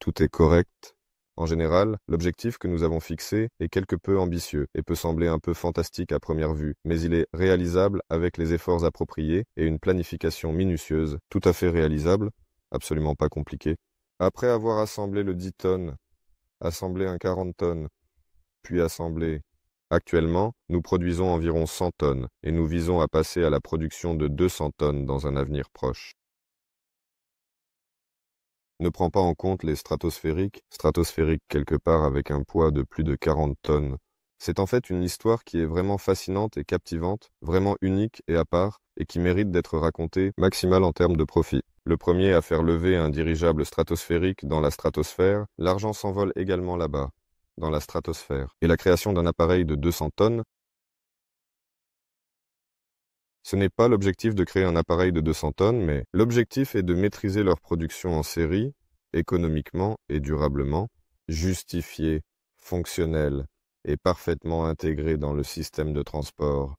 Tout est correct. En général, l'objectif que nous avons fixé est quelque peu ambitieux et peut sembler un peu fantastique à première vue, mais il est réalisable avec les efforts appropriés et une planification minutieuse, tout à fait réalisable, absolument pas compliqué. Après avoir assemblé le 10 tonnes assembler un 40 tonnes, puis assembler. Actuellement, nous produisons environ 100 tonnes et nous visons à passer à la production de 200 tonnes dans un avenir proche. Ne prends pas en compte les stratosphériques, stratosphériques quelque part avec un poids de plus de 40 tonnes. C'est en fait une histoire qui est vraiment fascinante et captivante, vraiment unique et à part, et qui mérite d'être raconté maximal en termes de profit. Le premier à faire lever un dirigeable stratosphérique dans la stratosphère, l'argent s'envole également là-bas, dans la stratosphère, et la création d'un appareil de 200 tonnes ce n'est pas l'objectif de créer un appareil de 200 tonnes, mais l'objectif est de maîtriser leur production en série, économiquement et durablement, justifiée, fonctionnelle et parfaitement intégrée dans le système de transport,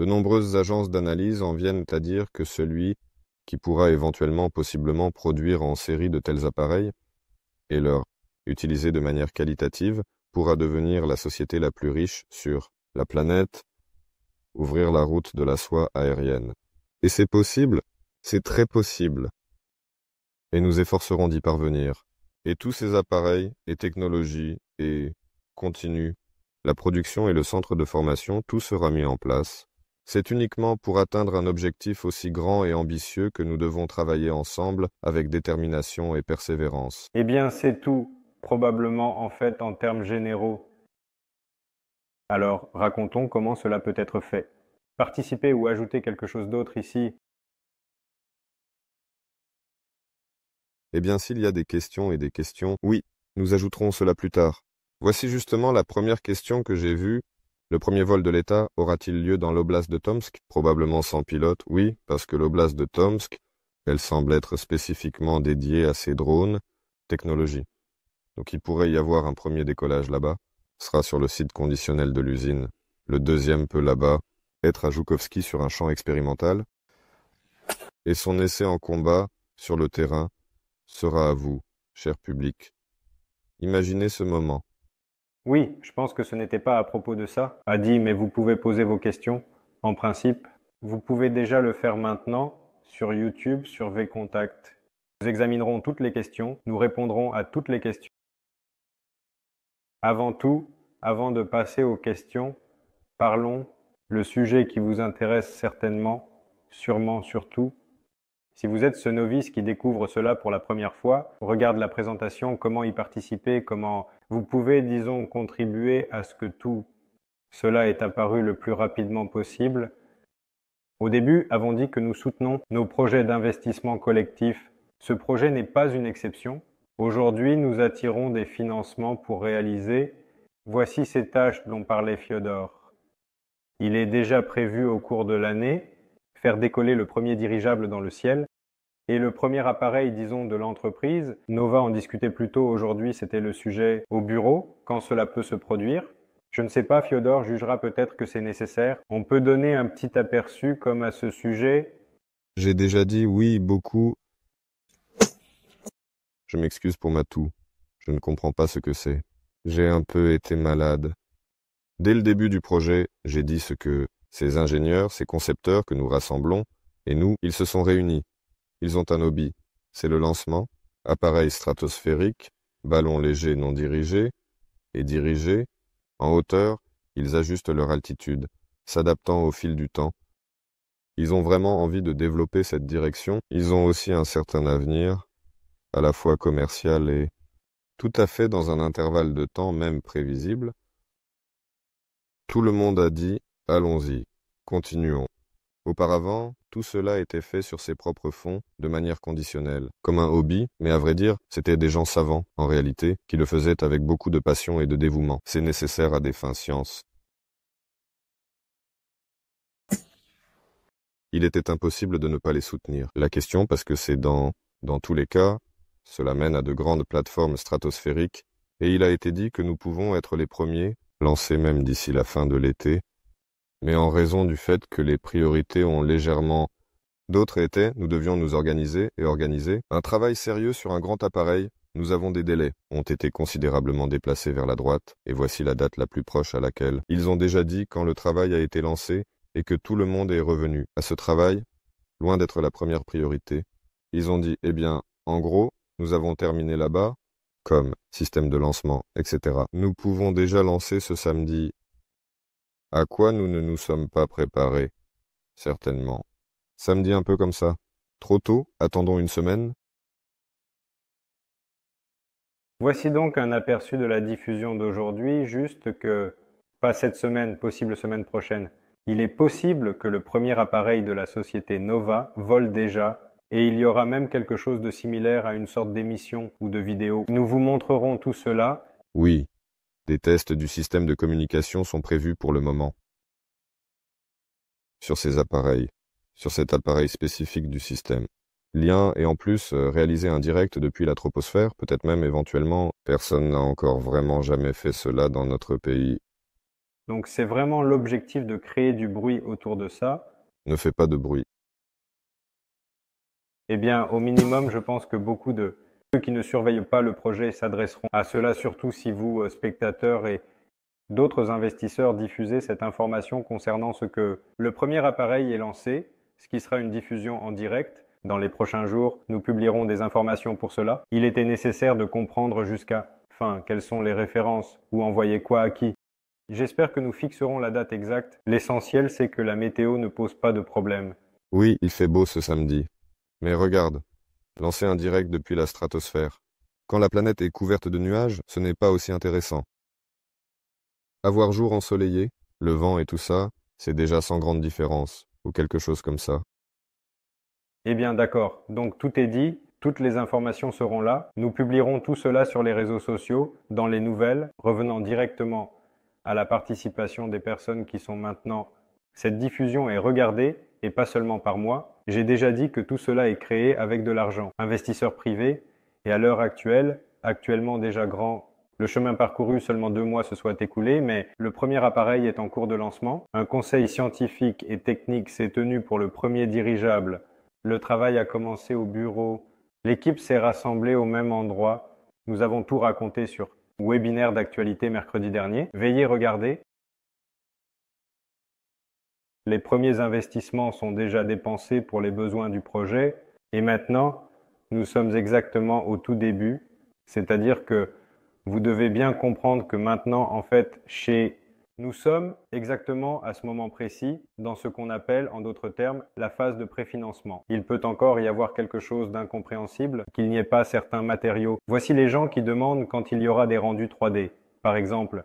de nombreuses agences d'analyse en viennent à dire que celui qui pourra éventuellement possiblement produire en série de tels appareils et leur utiliser de manière qualitative pourra devenir la société la plus riche sur la planète, ouvrir la route de la soie aérienne. Et c'est possible, c'est très possible. Et nous efforcerons d'y parvenir. Et tous ces appareils et technologies et continue, la production et le centre de formation, tout sera mis en place c'est uniquement pour atteindre un objectif aussi grand et ambitieux que nous devons travailler ensemble avec détermination et persévérance. Eh bien, c'est tout, probablement en fait en termes généraux. Alors, racontons comment cela peut être fait. Participez ou ajouter quelque chose d'autre ici Eh bien, s'il y a des questions et des questions, oui, nous ajouterons cela plus tard. Voici justement la première question que j'ai vue le premier vol de l'État aura-t-il lieu dans l'oblast de Tomsk Probablement sans pilote, oui, parce que l'oblast de Tomsk, elle semble être spécifiquement dédiée à ces drones, technologie. Donc il pourrait y avoir un premier décollage là-bas, sera sur le site conditionnel de l'usine. Le deuxième peut là-bas être à Joukovski sur un champ expérimental, et son essai en combat, sur le terrain, sera à vous, cher public. Imaginez ce moment. Oui, je pense que ce n'était pas à propos de ça, a dit mais vous pouvez poser vos questions, en principe. Vous pouvez déjà le faire maintenant sur YouTube, sur VContact. Nous examinerons toutes les questions, nous répondrons à toutes les questions. Avant tout, avant de passer aux questions, parlons le sujet qui vous intéresse certainement, sûrement surtout. Si vous êtes ce novice qui découvre cela pour la première fois, regarde la présentation, comment y participer, comment vous pouvez, disons, contribuer à ce que tout cela est apparu le plus rapidement possible. Au début, avons dit que nous soutenons nos projets d'investissement collectif. Ce projet n'est pas une exception. Aujourd'hui, nous attirons des financements pour réaliser Voici ces tâches dont parlait Fiodor. Il est déjà prévu au cours de l'année faire décoller le premier dirigeable dans le ciel, et le premier appareil, disons, de l'entreprise, Nova en discutait plus tôt aujourd'hui, c'était le sujet au bureau, quand cela peut se produire. Je ne sais pas, Fiodor jugera peut-être que c'est nécessaire. On peut donner un petit aperçu comme à ce sujet. J'ai déjà dit oui beaucoup. Je m'excuse pour ma toux. Je ne comprends pas ce que c'est. J'ai un peu été malade. Dès le début du projet, j'ai dit ce que ces ingénieurs, ces concepteurs que nous rassemblons, et nous, ils se sont réunis. Ils ont un hobby, c'est le lancement, appareil stratosphérique, ballon léger non dirigé et dirigé. En hauteur, ils ajustent leur altitude, s'adaptant au fil du temps. Ils ont vraiment envie de développer cette direction. Ils ont aussi un certain avenir, à la fois commercial et tout à fait dans un intervalle de temps même prévisible. Tout le monde a dit Allons-y, continuons. Auparavant, tout cela était fait sur ses propres fonds, de manière conditionnelle, comme un hobby, mais à vrai dire, c'était des gens savants, en réalité, qui le faisaient avec beaucoup de passion et de dévouement. C'est nécessaire à des fins sciences. Il était impossible de ne pas les soutenir. La question, parce que c'est dans, dans tous les cas, cela mène à de grandes plateformes stratosphériques, et il a été dit que nous pouvons être les premiers, lancés même d'ici la fin de l'été, mais en raison du fait que les priorités ont légèrement d'autres étaient, nous devions nous organiser et organiser. Un travail sérieux sur un grand appareil, nous avons des délais, ont été considérablement déplacés vers la droite, et voici la date la plus proche à laquelle ils ont déjà dit quand le travail a été lancé et que tout le monde est revenu. À ce travail, loin d'être la première priorité, ils ont dit, eh bien, en gros, nous avons terminé là-bas, comme système de lancement, etc. Nous pouvons déjà lancer ce samedi à quoi nous ne nous sommes pas préparés Certainement. Samedi un peu comme ça. Trop tôt Attendons une semaine Voici donc un aperçu de la diffusion d'aujourd'hui, juste que, pas cette semaine, possible semaine prochaine, il est possible que le premier appareil de la société Nova vole déjà et il y aura même quelque chose de similaire à une sorte d'émission ou de vidéo. Nous vous montrerons tout cela. Oui, des tests du système de communication sont prévus pour le moment. Sur ces appareils. Sur cet appareil spécifique du système. Lien et en plus euh, réaliser un direct depuis la troposphère, peut-être même éventuellement. Personne n'a encore vraiment jamais fait cela dans notre pays. Donc c'est vraiment l'objectif de créer du bruit autour de ça. Ne fais pas de bruit. Eh bien, au minimum, je pense que beaucoup de ceux qui ne surveillent pas le projet s'adresseront à cela, surtout si vous, euh, spectateurs et d'autres investisseurs, diffusez cette information concernant ce que le premier appareil est lancé, ce qui sera une diffusion en direct. Dans les prochains jours, nous publierons des informations pour cela. Il était nécessaire de comprendre jusqu'à fin quelles sont les références ou envoyer quoi à qui. J'espère que nous fixerons la date exacte. L'essentiel, c'est que la météo ne pose pas de problème. Oui, il fait beau ce samedi. Mais regarde, lancer un direct depuis la stratosphère. Quand la planète est couverte de nuages, ce n'est pas aussi intéressant. Avoir jour ensoleillé, le vent et tout ça, c'est déjà sans grande différence, ou quelque chose comme ça. Eh bien d'accord, donc tout est dit, toutes les informations seront là, nous publierons tout cela sur les réseaux sociaux, dans les nouvelles, revenant directement à la participation des personnes qui sont maintenant. Cette diffusion est regardée, et pas seulement par moi, j'ai déjà dit que tout cela est créé avec de l'argent. Investisseurs privés, et à l'heure actuelle, actuellement déjà grand le chemin parcouru, seulement deux mois se soit écoulé, mais le premier appareil est en cours de lancement. Un conseil scientifique et technique s'est tenu pour le premier dirigeable. Le travail a commencé au bureau. L'équipe s'est rassemblée au même endroit. Nous avons tout raconté sur webinaire d'actualité mercredi dernier. Veillez regarder les premiers investissements sont déjà dépensés pour les besoins du projet, et maintenant, nous sommes exactement au tout début, c'est-à-dire que vous devez bien comprendre que maintenant, en fait, chez nous sommes exactement à ce moment précis dans ce qu'on appelle, en d'autres termes, la phase de préfinancement. Il peut encore y avoir quelque chose d'incompréhensible, qu'il n'y ait pas certains matériaux. Voici les gens qui demandent quand il y aura des rendus 3D, par exemple.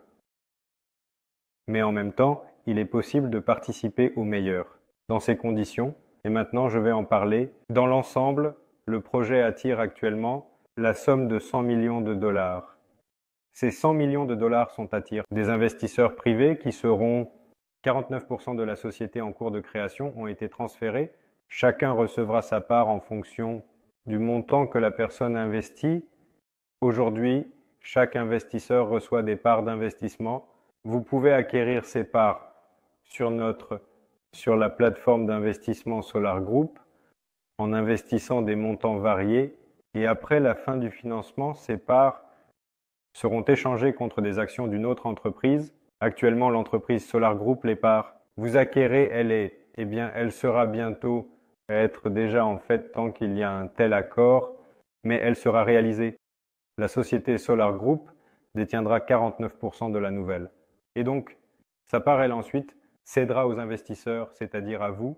Mais en même temps, il est possible de participer au meilleur. Dans ces conditions, et maintenant je vais en parler, dans l'ensemble, le projet attire actuellement la somme de 100 millions de dollars. Ces 100 millions de dollars sont attirés des investisseurs privés qui seront 49% de la société en cours de création ont été transférés. Chacun recevra sa part en fonction du montant que la personne investit. Aujourd'hui, chaque investisseur reçoit des parts d'investissement. Vous pouvez acquérir ces parts sur, notre, sur la plateforme d'investissement Solar Group en investissant des montants variés et après la fin du financement, ces parts seront échangées contre des actions d'une autre entreprise. Actuellement, l'entreprise Solar Group, les parts, vous acquérez, elle est, eh bien, elle sera bientôt être déjà en fait tant qu'il y a un tel accord, mais elle sera réalisée. La société Solar Group détiendra 49% de la nouvelle. Et donc, sa part, elle ensuite, cédera aux investisseurs, c'est-à-dire à vous.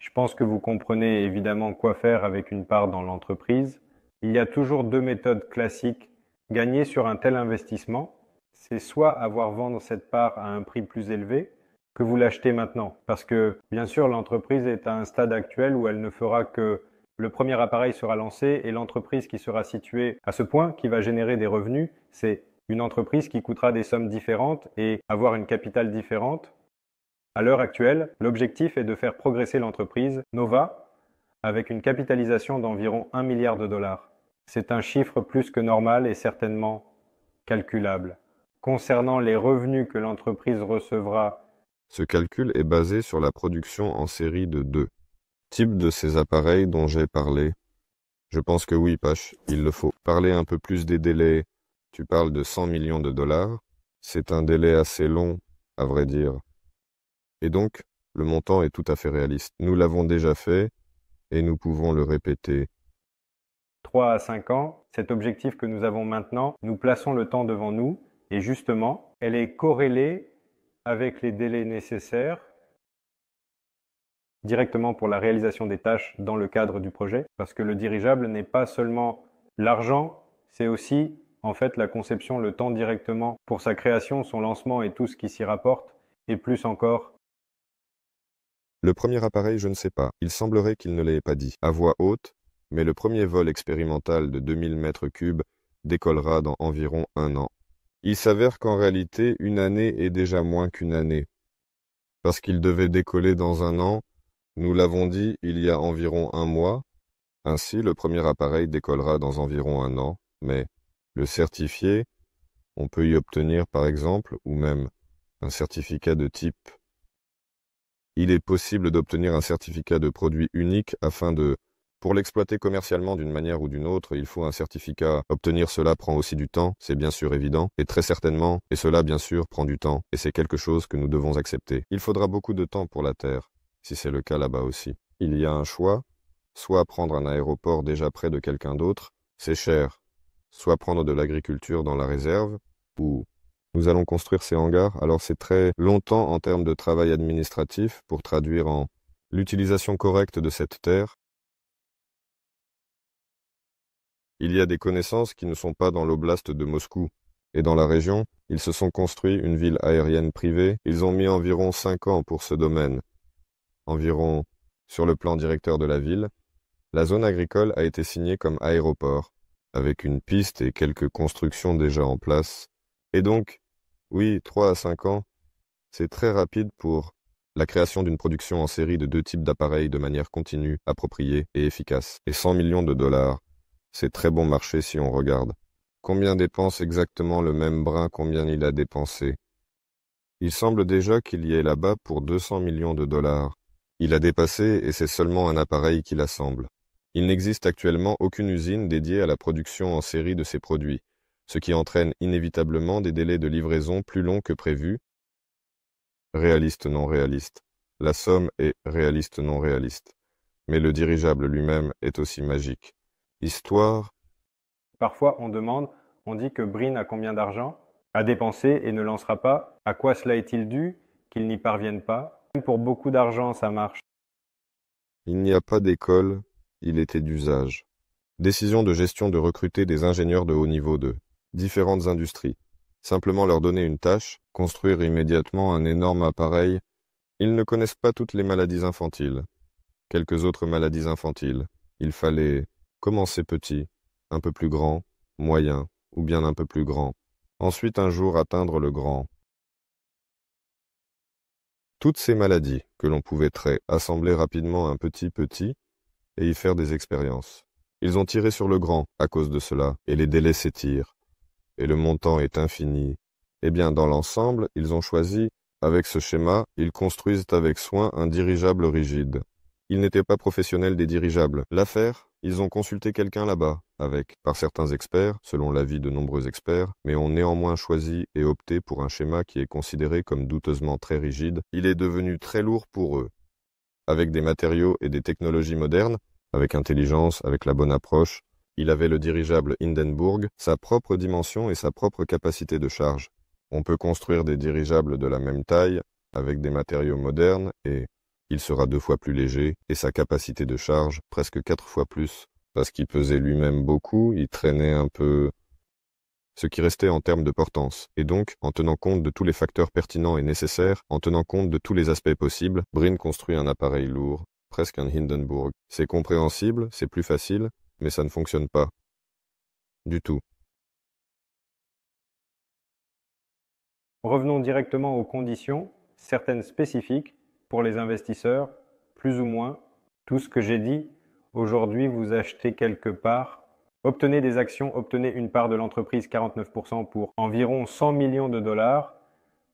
Je pense que vous comprenez évidemment quoi faire avec une part dans l'entreprise. Il y a toujours deux méthodes classiques. Gagner sur un tel investissement, c'est soit avoir vendre cette part à un prix plus élevé que vous l'achetez maintenant. Parce que bien sûr, l'entreprise est à un stade actuel où elle ne fera que le premier appareil sera lancé et l'entreprise qui sera située à ce point, qui va générer des revenus, c'est une entreprise qui coûtera des sommes différentes et avoir une capitale différente. À l'heure actuelle, l'objectif est de faire progresser l'entreprise Nova avec une capitalisation d'environ 1 milliard de dollars. C'est un chiffre plus que normal et certainement calculable. Concernant les revenus que l'entreprise recevra, ce calcul est basé sur la production en série de deux types de ces appareils dont j'ai parlé. Je pense que oui, Pache, il le faut. Parler un peu plus des délais, tu parles de 100 millions de dollars. C'est un délai assez long, à vrai dire. Et donc, le montant est tout à fait réaliste. Nous l'avons déjà fait et nous pouvons le répéter. 3 à 5 ans, cet objectif que nous avons maintenant, nous plaçons le temps devant nous et justement, elle est corrélée avec les délais nécessaires directement pour la réalisation des tâches dans le cadre du projet, parce que le dirigeable n'est pas seulement l'argent, c'est aussi en fait, la conception le tend directement pour sa création, son lancement et tout ce qui s'y rapporte, et plus encore. Le premier appareil, je ne sais pas, il semblerait qu'il ne l'ait pas dit, à voix haute, mais le premier vol expérimental de 2000 mètres cubes décollera dans environ un an. Il s'avère qu'en réalité, une année est déjà moins qu'une année. Parce qu'il devait décoller dans un an, nous l'avons dit il y a environ un mois, ainsi le premier appareil décollera dans environ un an, mais le certifié, on peut y obtenir par exemple, ou même un certificat de type. Il est possible d'obtenir un certificat de produit unique afin de pour l'exploiter commercialement d'une manière ou d'une autre, il faut un certificat. Obtenir cela prend aussi du temps, c'est bien sûr évident, et très certainement, et cela bien sûr prend du temps, et c'est quelque chose que nous devons accepter. Il faudra beaucoup de temps pour la Terre, si c'est le cas là-bas aussi. Il y a un choix, soit prendre un aéroport déjà près de quelqu'un d'autre, c'est cher, soit prendre de l'agriculture dans la réserve, ou nous allons construire ces hangars. Alors c'est très longtemps en termes de travail administratif pour traduire en l'utilisation correcte de cette terre. Il y a des connaissances qui ne sont pas dans l'oblast de Moscou et dans la région. Ils se sont construits une ville aérienne privée. Ils ont mis environ 5 ans pour ce domaine. Environ sur le plan directeur de la ville, la zone agricole a été signée comme aéroport avec une piste et quelques constructions déjà en place. Et donc, oui, 3 à 5 ans, c'est très rapide pour la création d'une production en série de deux types d'appareils de manière continue, appropriée et efficace. Et 100 millions de dollars, c'est très bon marché si on regarde. Combien dépense exactement le même brin, combien il a dépensé Il semble déjà qu'il y ait là-bas pour 200 millions de dollars. Il a dépassé et c'est seulement un appareil qui l'assemble. Il n'existe actuellement aucune usine dédiée à la production en série de ces produits, ce qui entraîne inévitablement des délais de livraison plus longs que prévus. Réaliste non réaliste. La somme est réaliste non réaliste. Mais le dirigeable lui-même est aussi magique. Histoire. Parfois on demande, on dit que Brin a combien d'argent à dépenser et ne lancera pas. À quoi cela est-il dû Qu'il n'y parvienne pas. pour beaucoup d'argent ça marche. Il n'y a pas d'école, il était d'usage. Décision de gestion de recruter des ingénieurs de haut niveau de différentes industries. Simplement leur donner une tâche, construire immédiatement un énorme appareil. Ils ne connaissent pas toutes les maladies infantiles. Quelques autres maladies infantiles. Il fallait commencer petit, un peu plus grand, moyen, ou bien un peu plus grand. Ensuite un jour atteindre le grand. Toutes ces maladies que l'on pouvait très assembler rapidement un petit petit, et y faire des expériences. Ils ont tiré sur le grand à cause de cela, et les délais s'étirent, et le montant est infini. Eh bien, dans l'ensemble, ils ont choisi, avec ce schéma, ils construisent avec soin un dirigeable rigide. Ils n'étaient pas professionnels des dirigeables. L'affaire, ils ont consulté quelqu'un là-bas, avec, par certains experts, selon l'avis de nombreux experts, mais ont néanmoins choisi et opté pour un schéma qui est considéré comme douteusement très rigide. Il est devenu très lourd pour eux avec des matériaux et des technologies modernes, avec intelligence, avec la bonne approche, il avait le dirigeable Hindenburg, sa propre dimension et sa propre capacité de charge. On peut construire des dirigeables de la même taille, avec des matériaux modernes, et il sera deux fois plus léger, et sa capacité de charge presque quatre fois plus. Parce qu'il pesait lui-même beaucoup, il traînait un peu ce qui restait en termes de portance, et donc, en tenant compte de tous les facteurs pertinents et nécessaires, en tenant compte de tous les aspects possibles, Brin construit un appareil lourd, presque un Hindenburg. C'est compréhensible, c'est plus facile, mais ça ne fonctionne pas. Du tout. Revenons directement aux conditions, certaines spécifiques, pour les investisseurs, plus ou moins. Tout ce que j'ai dit, aujourd'hui vous achetez quelque part Obtenez des actions, obtenez une part de l'entreprise 49% pour environ 100 millions de dollars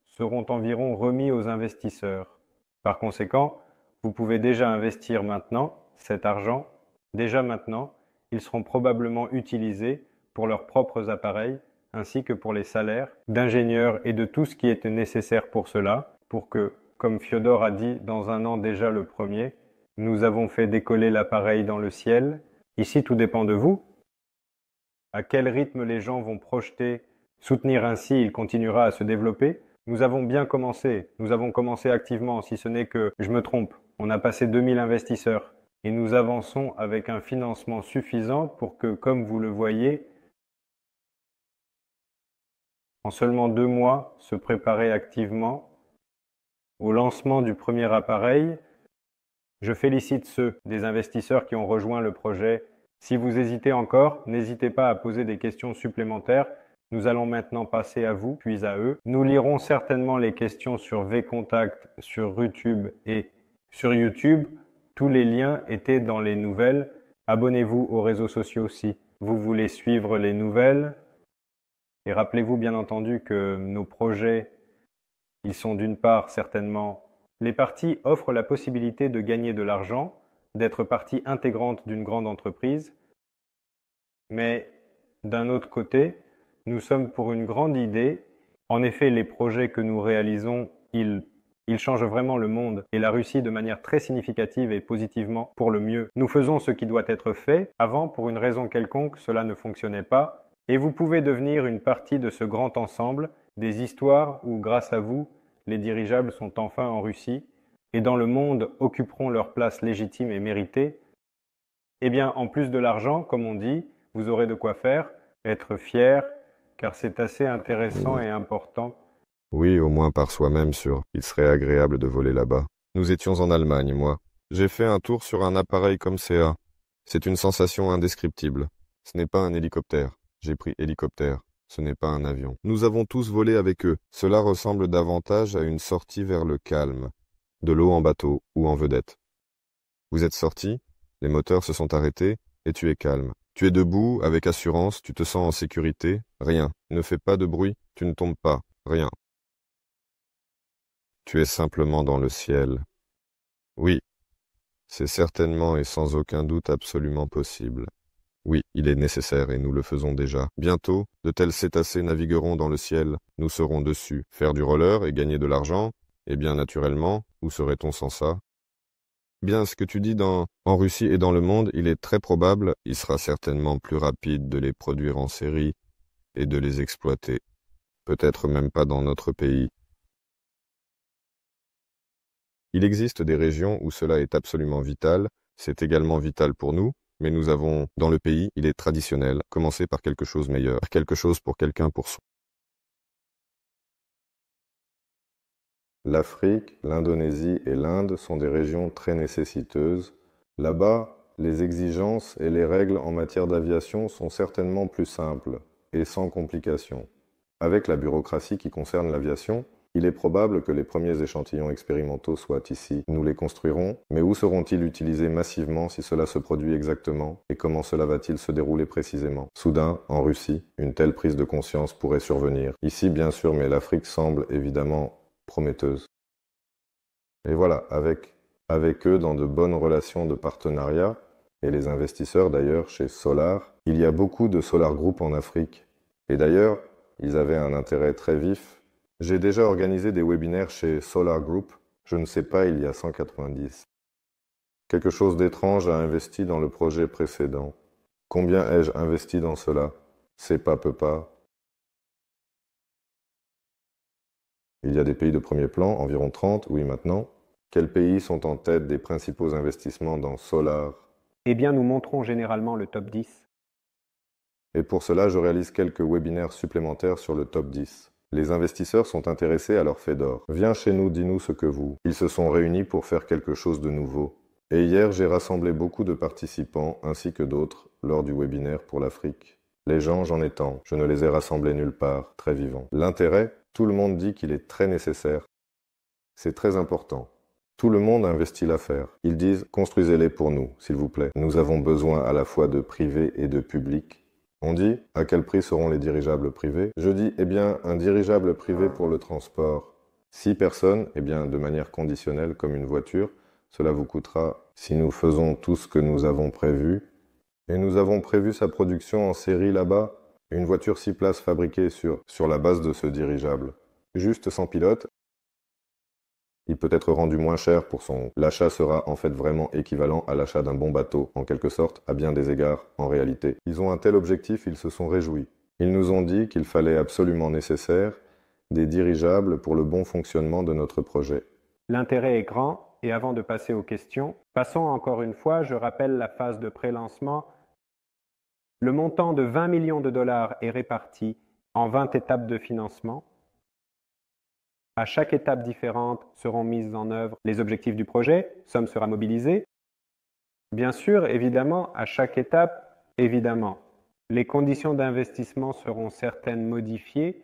seront environ remis aux investisseurs. Par conséquent, vous pouvez déjà investir maintenant cet argent, déjà maintenant, ils seront probablement utilisés pour leurs propres appareils ainsi que pour les salaires d'ingénieurs et de tout ce qui est nécessaire pour cela, pour que, comme Fiodor a dit dans un an déjà le premier, nous avons fait décoller l'appareil dans le ciel. Ici, tout dépend de vous, à quel rythme les gens vont projeter, soutenir ainsi, il continuera à se développer. Nous avons bien commencé, nous avons commencé activement, si ce n'est que je me trompe, on a passé 2000 investisseurs et nous avançons avec un financement suffisant pour que, comme vous le voyez, en seulement deux mois, se préparer activement au lancement du premier appareil. Je félicite ceux des investisseurs qui ont rejoint le projet si vous hésitez encore, n'hésitez pas à poser des questions supplémentaires. Nous allons maintenant passer à vous, puis à eux. Nous lirons certainement les questions sur VContact, sur YouTube et sur YouTube. Tous les liens étaient dans les nouvelles. Abonnez-vous aux réseaux sociaux si vous voulez suivre les nouvelles. Et rappelez-vous bien entendu que nos projets, ils sont d'une part certainement... Les parties offrent la possibilité de gagner de l'argent d'être partie intégrante d'une grande entreprise, mais d'un autre côté, nous sommes pour une grande idée. En effet, les projets que nous réalisons, ils, changent vraiment le monde et la Russie de manière très significative et positivement pour le mieux. Nous faisons ce qui doit être fait. Avant, pour une raison quelconque, cela ne fonctionnait pas. Et vous pouvez devenir une partie de ce grand ensemble des histoires où, grâce à vous, les dirigeables sont enfin en Russie et dans le monde occuperont leur place légitime et méritée, eh bien, en plus de l'argent, comme on dit, vous aurez de quoi faire, être fier, car c'est assez intéressant et important. Oui, au moins par soi-même sûr. Il serait agréable de voler là-bas. Nous étions en Allemagne, moi. J'ai fait un tour sur un appareil comme CA. C'est une sensation indescriptible. Ce n'est pas un hélicoptère. J'ai pris hélicoptère. Ce n'est pas un avion. Nous avons tous volé avec eux. Cela ressemble davantage à une sortie vers le calme de l'eau en bateau ou en vedette. Vous êtes sorti, les moteurs se sont arrêtés, et tu es calme. Tu es debout, avec assurance, tu te sens en sécurité, rien. Ne fais pas de bruit, tu ne tombes pas, rien. Tu es simplement dans le ciel. Oui, c'est certainement et sans aucun doute absolument possible. Oui, il est nécessaire et nous le faisons déjà. Bientôt, de tels cétacés navigueront dans le ciel, nous serons dessus, faire du roller et gagner de l'argent, Eh bien naturellement, où serait-on sans ça Bien, ce que tu dis dans En Russie et dans le monde, il est très probable, il sera certainement plus rapide de les produire en série et de les exploiter. Peut-être même pas dans notre pays. Il existe des régions où cela est absolument vital, c'est également vital pour nous, mais nous avons, dans le pays, il est traditionnel, commencer par quelque chose meilleur, quelque chose pour quelqu'un pour soi. L'Afrique, l'Indonésie et l'Inde sont des régions très nécessiteuses. Là-bas, les exigences et les règles en matière d'aviation sont certainement plus simples et sans complications. Avec la bureaucratie qui concerne l'aviation, il est probable que les premiers échantillons expérimentaux soient ici. Nous les construirons, mais où seront-ils utilisés massivement si cela se produit exactement et comment cela va-t-il se dérouler précisément Soudain, en Russie, une telle prise de conscience pourrait survenir. Ici, bien sûr, mais l'Afrique semble évidemment prometteuse. Et voilà, avec, avec eux, dans de bonnes relations de partenariat, et les investisseurs d'ailleurs chez Solar, il y a beaucoup de Solar Group en Afrique. Et d'ailleurs, ils avaient un intérêt très vif. J'ai déjà organisé des webinaires chez Solar Group, je ne sais pas, il y a 190. Quelque chose d'étrange a investi dans le projet précédent. Combien ai-je investi dans cela C'est pas peu pas. Il y a des pays de premier plan, environ 30, oui maintenant. Quels pays sont en tête des principaux investissements dans Solar Eh bien, nous montrons généralement le top 10. Et pour cela, je réalise quelques webinaires supplémentaires sur le top 10. Les investisseurs sont intéressés à leur fait d'or. Viens chez nous, dis-nous ce que vous. Ils se sont réunis pour faire quelque chose de nouveau. Et hier, j'ai rassemblé beaucoup de participants ainsi que d'autres lors du webinaire pour l'Afrique. Les gens, j'en ai tant. Je ne les ai rassemblés nulle part. Très vivants. L'intérêt tout le monde dit qu'il est très nécessaire. C'est très important. Tout le monde investit l'affaire. Ils disent construisez-les pour nous, s'il vous plaît. Nous avons besoin à la fois de privé et de public. On dit à quel prix seront les dirigeables privés Je dis eh bien un dirigeable privé pour le transport. Six personnes, eh bien de manière conditionnelle comme une voiture, cela vous coûtera, si nous faisons tout ce que nous avons prévu, et nous avons prévu sa production en série là-bas, une voiture six places fabriquée sur, sur la base de ce dirigeable, juste sans pilote, il peut être rendu moins cher pour son. L'achat sera en fait vraiment équivalent à l'achat d'un bon bateau, en quelque sorte, à bien des égards, en réalité. Ils ont un tel objectif, ils se sont réjouis. Ils nous ont dit qu'il fallait absolument nécessaire des dirigeables pour le bon fonctionnement de notre projet. L'intérêt est grand, et avant de passer aux questions, passons encore une fois, je rappelle la phase de pré-lancement le montant de 20 millions de dollars est réparti en 20 étapes de financement. À chaque étape différente seront mises en œuvre les objectifs du projet, somme sera mobilisée. Bien sûr, évidemment, à chaque étape, évidemment, les conditions d'investissement seront certaines modifiées.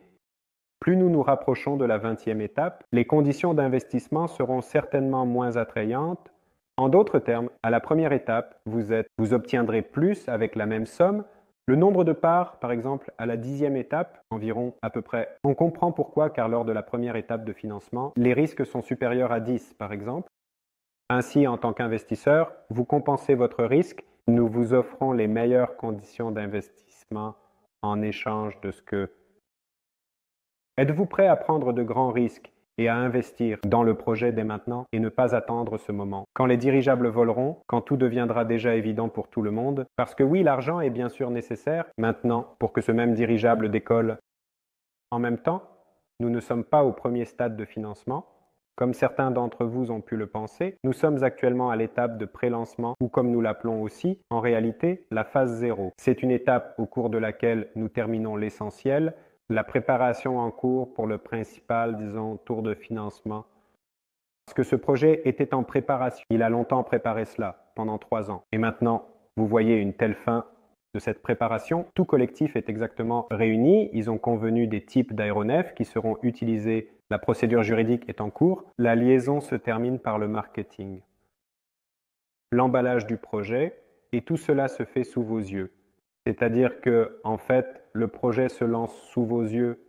Plus nous nous rapprochons de la 20e étape, les conditions d'investissement seront certainement moins attrayantes en d'autres termes, à la première étape, vous, obtiendrez plus avec la même somme le nombre de parts, par exemple, à la dixième étape, environ à peu près, on comprend pourquoi, car lors de la première étape de financement, les risques sont supérieurs à 10, par exemple. Ainsi, en tant qu'investisseur, vous compensez votre risque, nous vous offrons les meilleures conditions d'investissement en échange de ce que... Êtes-vous prêt à prendre de grands risques et à investir dans le projet dès maintenant et ne pas attendre ce moment. Quand les dirigeables voleront, quand tout deviendra déjà évident pour tout le monde, parce que oui, l'argent est bien sûr nécessaire maintenant pour que ce même dirigeable décolle. En même temps, nous ne sommes pas au premier stade de financement. Comme certains d'entre vous ont pu le penser, nous sommes actuellement à l'étape de pré-lancement ou comme nous l'appelons aussi, en réalité, la phase zéro. C'est une étape au cours de laquelle nous terminons l'essentiel la préparation en cours pour le principal, disons, tour de financement. Parce que ce projet était en préparation. Il a longtemps préparé cela, pendant trois ans. Et maintenant, vous voyez une telle fin de cette préparation. Tout collectif est exactement réuni. Ils ont convenu des types d'aéronefs qui seront utilisés. La procédure juridique est en cours. La liaison se termine par le marketing. L'emballage du projet. Et tout cela se fait sous vos yeux. C'est-à-dire que, en fait, le projet se lance sous vos yeux.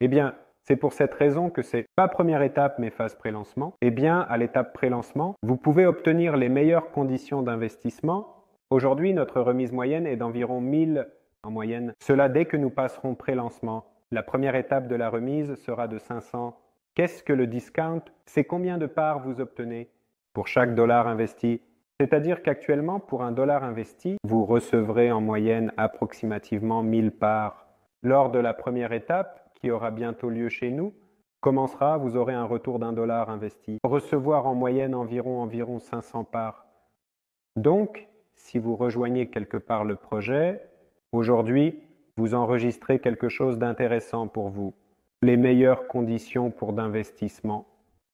Eh bien, c'est pour cette raison que c'est pas première étape mais phase pré-lancement. Eh bien, à l'étape pré-lancement, vous pouvez obtenir les meilleures conditions d'investissement. Aujourd'hui, notre remise moyenne est d'environ 1000 en moyenne. Cela dès que nous passerons pré-lancement. La première étape de la remise sera de 500. Qu'est-ce que le discount C'est combien de parts vous obtenez pour chaque dollar investi c'est-à-dire qu'actuellement, pour un dollar investi, vous recevrez en moyenne approximativement 1000 parts. Lors de la première étape, qui aura bientôt lieu chez nous, commencera, vous aurez un retour d'un dollar investi. Recevoir en moyenne environ, environ 500 parts. Donc, si vous rejoignez quelque part le projet, aujourd'hui, vous enregistrez quelque chose d'intéressant pour vous. Les meilleures conditions pour d'investissement.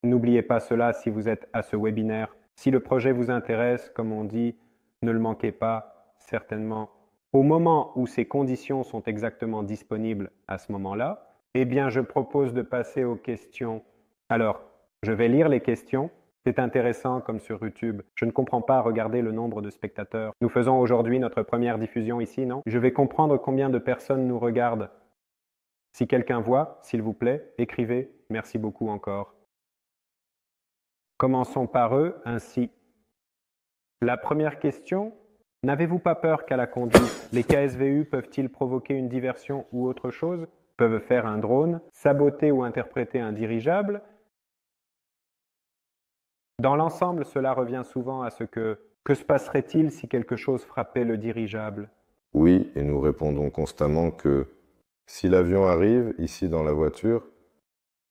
N'oubliez pas cela si vous êtes à ce webinaire. Si le projet vous intéresse, comme on dit, ne le manquez pas, certainement. Au moment où ces conditions sont exactement disponibles à ce moment-là, eh bien, je propose de passer aux questions. Alors, je vais lire les questions. C'est intéressant comme sur YouTube. Je ne comprends pas regarder le nombre de spectateurs. Nous faisons aujourd'hui notre première diffusion ici, non Je vais comprendre combien de personnes nous regardent. Si quelqu'un voit, s'il vous plaît, écrivez. Merci beaucoup encore. Commençons par eux ainsi. La première question, n'avez-vous pas peur qu'à la conduite, les KSVU peuvent-ils provoquer une diversion ou autre chose Peuvent faire un drone, saboter ou interpréter un dirigeable Dans l'ensemble, cela revient souvent à ce que que se passerait-il si quelque chose frappait le dirigeable Oui, et nous répondons constamment que si l'avion arrive ici dans la voiture,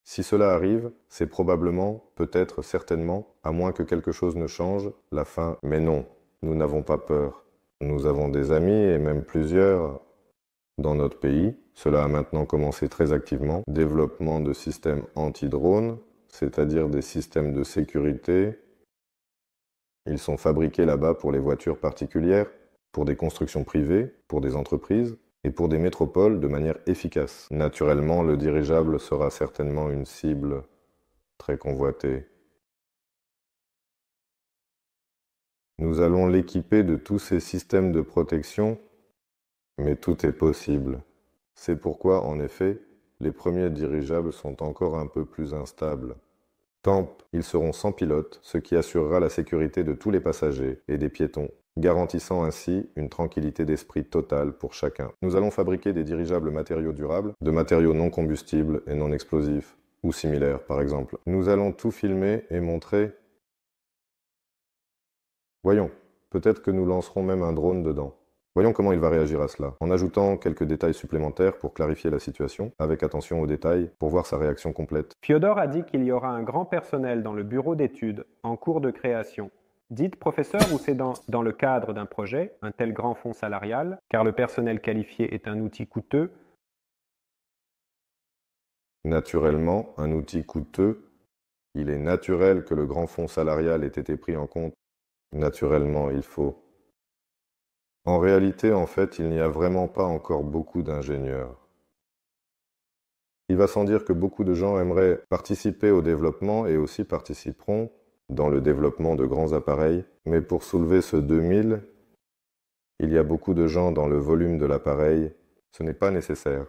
si cela arrive, c'est probablement, peut-être, certainement, à moins que quelque chose ne change, la fin. Mais non, nous n'avons pas peur. Nous avons des amis, et même plusieurs, dans notre pays. Cela a maintenant commencé très activement. Développement de systèmes anti-drones, c'est-à-dire des systèmes de sécurité. Ils sont fabriqués là-bas pour les voitures particulières, pour des constructions privées, pour des entreprises et pour des métropoles de manière efficace. Naturellement, le dirigeable sera certainement une cible très convoitée. Nous allons l'équiper de tous ces systèmes de protection, mais tout est possible. C'est pourquoi, en effet, les premiers dirigeables sont encore un peu plus instables. Temp, ils seront sans pilote, ce qui assurera la sécurité de tous les passagers et des piétons garantissant ainsi une tranquillité d'esprit totale pour chacun. Nous allons fabriquer des dirigeables matériaux durables, de matériaux non combustibles et non explosifs, ou similaires par exemple. Nous allons tout filmer et montrer. Voyons, peut-être que nous lancerons même un drone dedans. Voyons comment il va réagir à cela, en ajoutant quelques détails supplémentaires pour clarifier la situation, avec attention aux détails, pour voir sa réaction complète. Fiodor a dit qu'il y aura un grand personnel dans le bureau d'études en cours de création. Dites professeur ou c'est dans, dans le cadre d'un projet, un tel grand fonds salarial, car le personnel qualifié est un outil coûteux Naturellement, un outil coûteux, il est naturel que le grand fonds salarial ait été pris en compte. Naturellement, il faut. En réalité, en fait, il n'y a vraiment pas encore beaucoup d'ingénieurs. Il va sans dire que beaucoup de gens aimeraient participer au développement et aussi participeront, dans le développement de grands appareils, mais pour soulever ce 2000, il y a beaucoup de gens dans le volume de l'appareil, ce n'est pas nécessaire.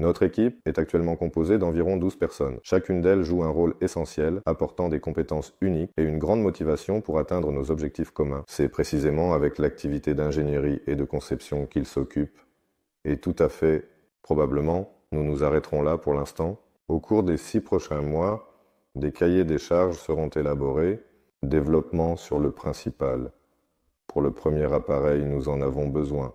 Notre équipe est actuellement composée d'environ 12 personnes. Chacune d'elles joue un rôle essentiel, apportant des compétences uniques et une grande motivation pour atteindre nos objectifs communs. C'est précisément avec l'activité d'ingénierie et de conception qu'ils s'occupent. Et tout à fait, probablement, nous nous arrêterons là pour l'instant. Au cours des six prochains mois, des cahiers des charges seront élaborés, développement sur le principal. Pour le premier appareil, nous en avons besoin.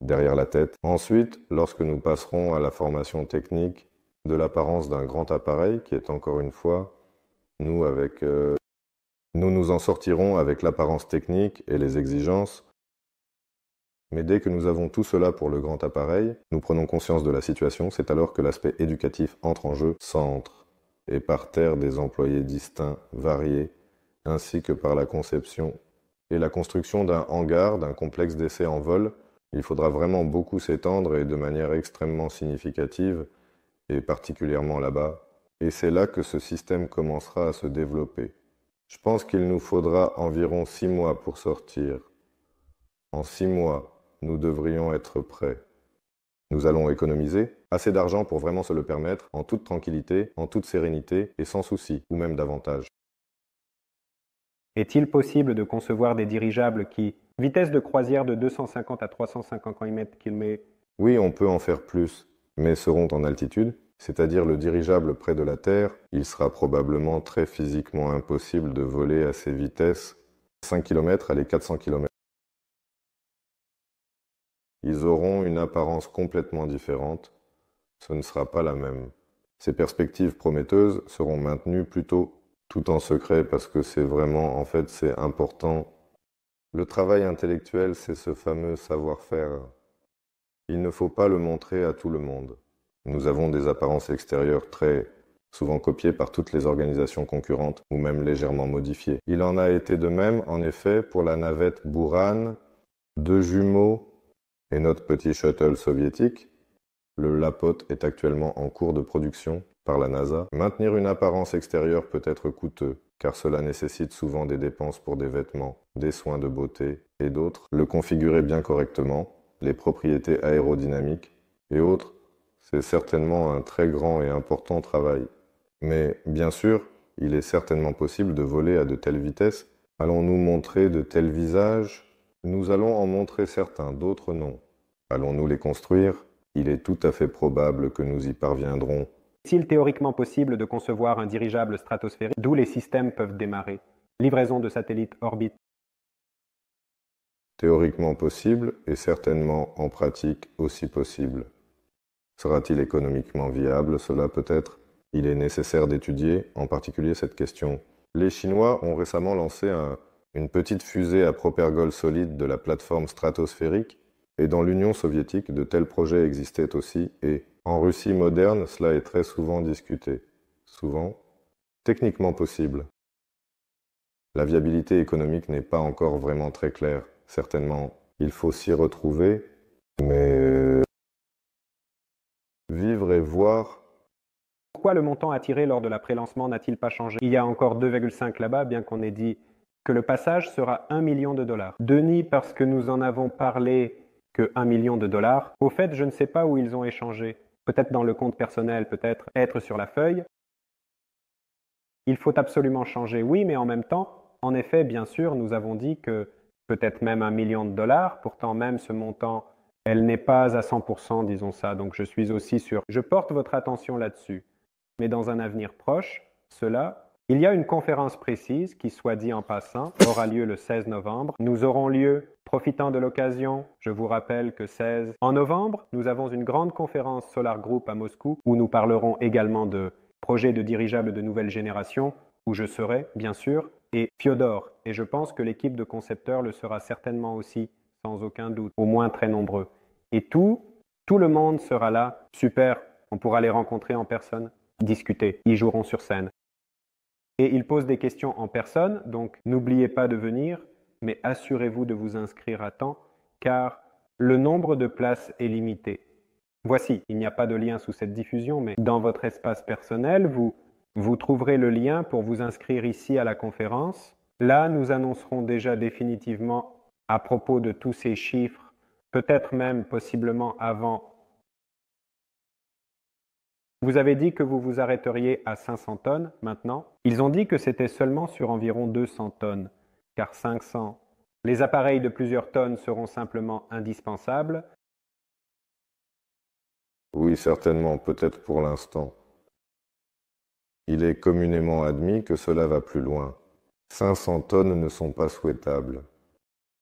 Derrière la tête. Ensuite, lorsque nous passerons à la formation technique, de l'apparence d'un grand appareil qui est encore une fois, nous avec... Euh, nous nous en sortirons avec l'apparence technique et les exigences mais dès que nous avons tout cela pour le grand appareil, nous prenons conscience de la situation, c'est alors que l'aspect éducatif entre en jeu, centre, et par terre des employés distincts, variés, ainsi que par la conception et la construction d'un hangar, d'un complexe d'essais en vol, il faudra vraiment beaucoup s'étendre et de manière extrêmement significative, et particulièrement là-bas. Et c'est là que ce système commencera à se développer. Je pense qu'il nous faudra environ six mois pour sortir. En six mois, nous devrions être prêts. Nous allons économiser assez d'argent pour vraiment se le permettre en toute tranquillité, en toute sérénité et sans souci, ou même davantage. Est-il possible de concevoir des dirigeables qui, vitesse de croisière de 250 à 350 km met Oui, on peut en faire plus, mais seront en altitude, c'est-à-dire le dirigeable près de la Terre, il sera probablement très physiquement impossible de voler à ces vitesses 5 km à les 400 km ils auront une apparence complètement différente. Ce ne sera pas la même. Ces perspectives prometteuses seront maintenues plutôt tout en secret parce que c'est vraiment, en fait, c'est important. Le travail intellectuel, c'est ce fameux savoir-faire. Il ne faut pas le montrer à tout le monde. Nous avons des apparences extérieures très souvent copiées par toutes les organisations concurrentes ou même légèrement modifiées. Il en a été de même, en effet, pour la navette Bourane, deux jumeaux et notre petit shuttle soviétique, le Lapote, est actuellement en cours de production par la NASA. Maintenir une apparence extérieure peut être coûteux, car cela nécessite souvent des dépenses pour des vêtements, des soins de beauté et d'autres. Le configurer bien correctement, les propriétés aérodynamiques et autres, c'est certainement un très grand et important travail. Mais bien sûr, il est certainement possible de voler à de telles vitesses. Allons-nous montrer de tels visages nous allons en montrer certains, d'autres non. Allons-nous les construire Il est tout à fait probable que nous y parviendrons. Est-il théoriquement possible de concevoir un dirigeable stratosphérique d'où les systèmes peuvent démarrer Livraison de satellites orbite. Théoriquement possible et certainement en pratique aussi possible. Sera-t-il économiquement viable Cela peut-être. Il est nécessaire d'étudier en particulier cette question. Les Chinois ont récemment lancé un une petite fusée à propergol solide de la plateforme stratosphérique, et dans l'Union soviétique, de tels projets existaient aussi, et en Russie moderne, cela est très souvent discuté, souvent techniquement possible. La viabilité économique n'est pas encore vraiment très claire, certainement il faut s'y retrouver, mais euh, vivre et voir. Pourquoi le montant attiré lors de l'après-lancement n'a-t-il pas changé Il y a encore 2,5 là-bas, bien qu'on ait dit que le passage sera un million de dollars. Denis, parce que nous en avons parlé que 1 million de dollars, au fait, je ne sais pas où ils ont échangé. Peut-être dans le compte personnel, peut-être être sur la feuille. Il faut absolument changer, oui, mais en même temps, en effet, bien sûr, nous avons dit que peut-être même un million de dollars, pourtant même ce montant, elle n'est pas à 100%, disons ça, donc je suis aussi sûr. Je porte votre attention là-dessus. Mais dans un avenir proche, cela il y a une conférence précise qui, soit dit en passant, aura lieu le 16 novembre. Nous aurons lieu Profitant de l'occasion, je vous rappelle que 16 en novembre, nous avons une grande conférence Solar Group à Moscou où nous parlerons également de projets de dirigeables de nouvelle génération, où je serai, bien sûr, et Fiodor. Et je pense que l'équipe de concepteurs le sera certainement aussi, sans aucun doute, au moins très nombreux. Et tout, tout le monde sera là. Super, on pourra les rencontrer en personne, discuter, ils joueront sur scène. Et il pose des questions en personne, donc n'oubliez pas de venir, mais assurez-vous de vous inscrire à temps, car le nombre de places est limité. Voici, il n'y a pas de lien sous cette diffusion, mais dans votre espace personnel, vous, vous trouverez le lien pour vous inscrire ici à la conférence. Là, nous annoncerons déjà définitivement à propos de tous ces chiffres, peut-être même possiblement avant vous avez dit que vous vous arrêteriez à 500 tonnes maintenant. Ils ont dit que c'était seulement sur environ 200 tonnes, car 500. Les appareils de plusieurs tonnes seront simplement indispensables. Oui, certainement, peut-être pour l'instant. Il est communément admis que cela va plus loin. 500 tonnes ne sont pas souhaitables.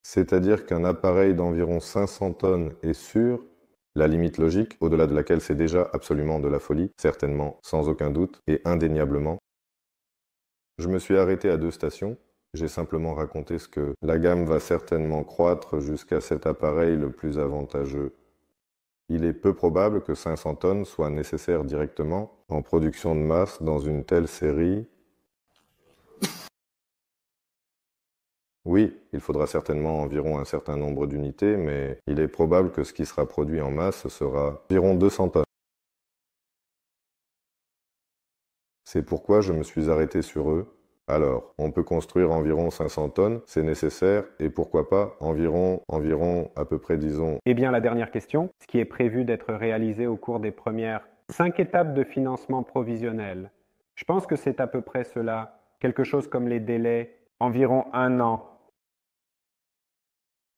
C'est-à-dire qu'un appareil d'environ 500 tonnes est sûr la limite logique, au-delà de laquelle c'est déjà absolument de la folie, certainement, sans aucun doute, et indéniablement. Je me suis arrêté à deux stations. J'ai simplement raconté ce que la gamme va certainement croître jusqu'à cet appareil le plus avantageux. Il est peu probable que 500 tonnes soient nécessaires directement en production de masse dans une telle série Oui, il faudra certainement environ un certain nombre d'unités, mais il est probable que ce qui sera produit en masse sera environ 200 tonnes. C'est pourquoi je me suis arrêté sur eux. Alors, on peut construire environ 500 tonnes, c'est nécessaire, et pourquoi pas environ, environ, à peu près, disons. Eh bien, la dernière question, ce qui est prévu d'être réalisé au cours des premières cinq étapes de financement provisionnel. Je pense que c'est à peu près cela, quelque chose comme les délais, environ un an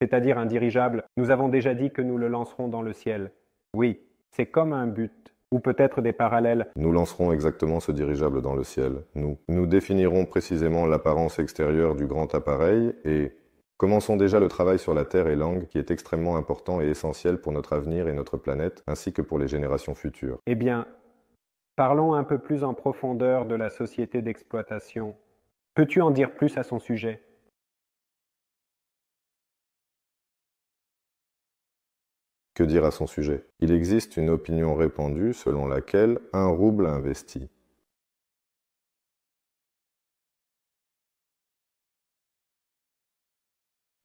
c'est-à-dire un dirigeable, nous avons déjà dit que nous le lancerons dans le ciel. Oui, c'est comme un but, ou peut-être des parallèles. Nous lancerons exactement ce dirigeable dans le ciel, nous. Nous définirons précisément l'apparence extérieure du grand appareil et commençons déjà le travail sur la Terre et l'angle qui est extrêmement important et essentiel pour notre avenir et notre planète, ainsi que pour les générations futures. Eh bien, parlons un peu plus en profondeur de la société d'exploitation. Peux-tu en dire plus à son sujet Que dire à son sujet Il existe une opinion répandue selon laquelle un rouble investi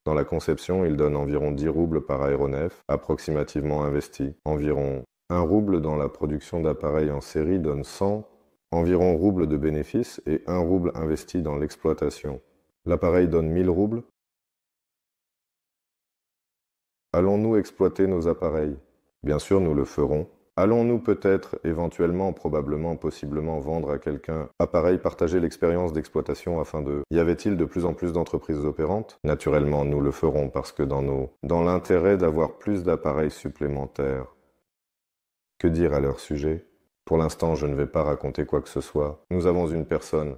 Dans la conception, il donne environ 10 roubles par aéronef, approximativement investi. Environ 1 rouble dans la production d'appareils en série donne 100, environ roubles de bénéfice et 1 rouble investi dans l'exploitation. L'appareil donne 1000 roubles, Allons-nous exploiter nos appareils Bien sûr, nous le ferons. Allons-nous peut-être, éventuellement, probablement, possiblement vendre à quelqu'un appareil, partager l'expérience d'exploitation afin de... Y avait-il de plus en plus d'entreprises opérantes Naturellement, nous le ferons parce que dans nos... Dans l'intérêt d'avoir plus d'appareils supplémentaires. Que dire à leur sujet Pour l'instant, je ne vais pas raconter quoi que ce soit. Nous avons une personne,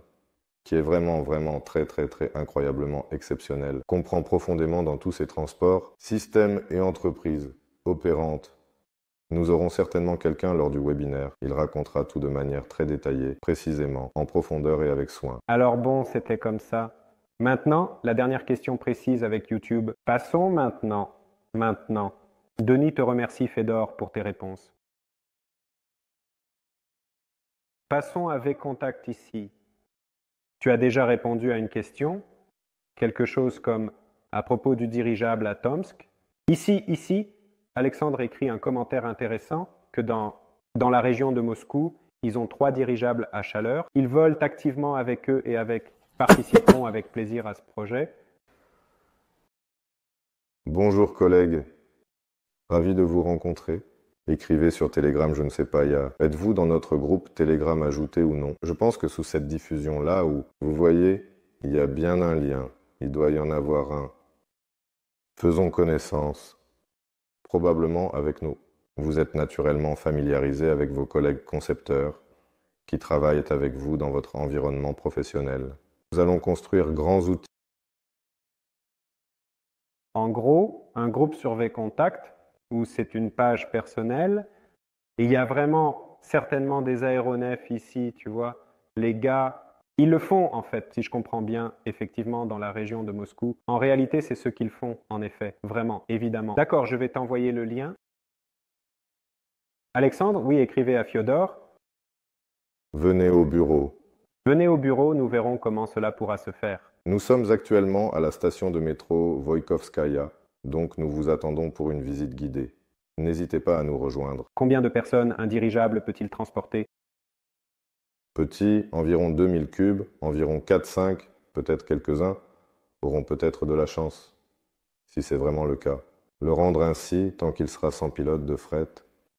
qui est vraiment, vraiment très, très, très incroyablement exceptionnel, comprend profondément dans tous ces transports, systèmes et entreprises opérantes. Nous aurons certainement quelqu'un lors du webinaire. Il racontera tout de manière très détaillée, précisément, en profondeur et avec soin. Alors bon, c'était comme ça. Maintenant, la dernière question précise avec YouTube. Passons maintenant. Maintenant. Denis te remercie, Fedor, pour tes réponses. Passons à contact ici. Tu as déjà répondu à une question, quelque chose comme à propos du dirigeable à Tomsk. Ici, ici, Alexandre écrit un commentaire intéressant que dans, la région de Moscou, ils ont trois dirigeables à chaleur. Ils volent activement avec eux et avec participeront avec plaisir à ce projet. Bonjour collègues, ravi de vous rencontrer. Écrivez sur Telegram, je ne sais pas, a... Êtes-vous dans notre groupe Telegram ajouté ou non Je pense que sous cette diffusion-là, où vous voyez, il y a bien un lien. Il doit y en avoir un. Faisons connaissance. Probablement avec nous. Vous êtes naturellement familiarisé avec vos collègues concepteurs qui travaillent avec vous dans votre environnement professionnel. Nous allons construire grands outils. En gros, un groupe V contact où c'est une page personnelle. il y a vraiment certainement des aéronefs ici, tu vois. Les gars, ils le font en fait, si je comprends bien, effectivement, dans la région de Moscou. En réalité, c'est ce qu'ils font, en effet, vraiment, évidemment. D'accord, je vais t'envoyer le lien. Alexandre, oui, écrivez à Fiodor. Venez au bureau. Venez au bureau, nous verrons comment cela pourra se faire. Nous sommes actuellement à la station de métro Voykovskaya donc nous vous attendons pour une visite guidée. N'hésitez pas à nous rejoindre. Combien de personnes un dirigeable peut-il transporter Petit, environ 2000 cubes, environ 4-5, peut-être quelques-uns, auront peut-être de la chance, si c'est vraiment le cas. Le rendre ainsi, tant qu'il sera sans pilote de fret,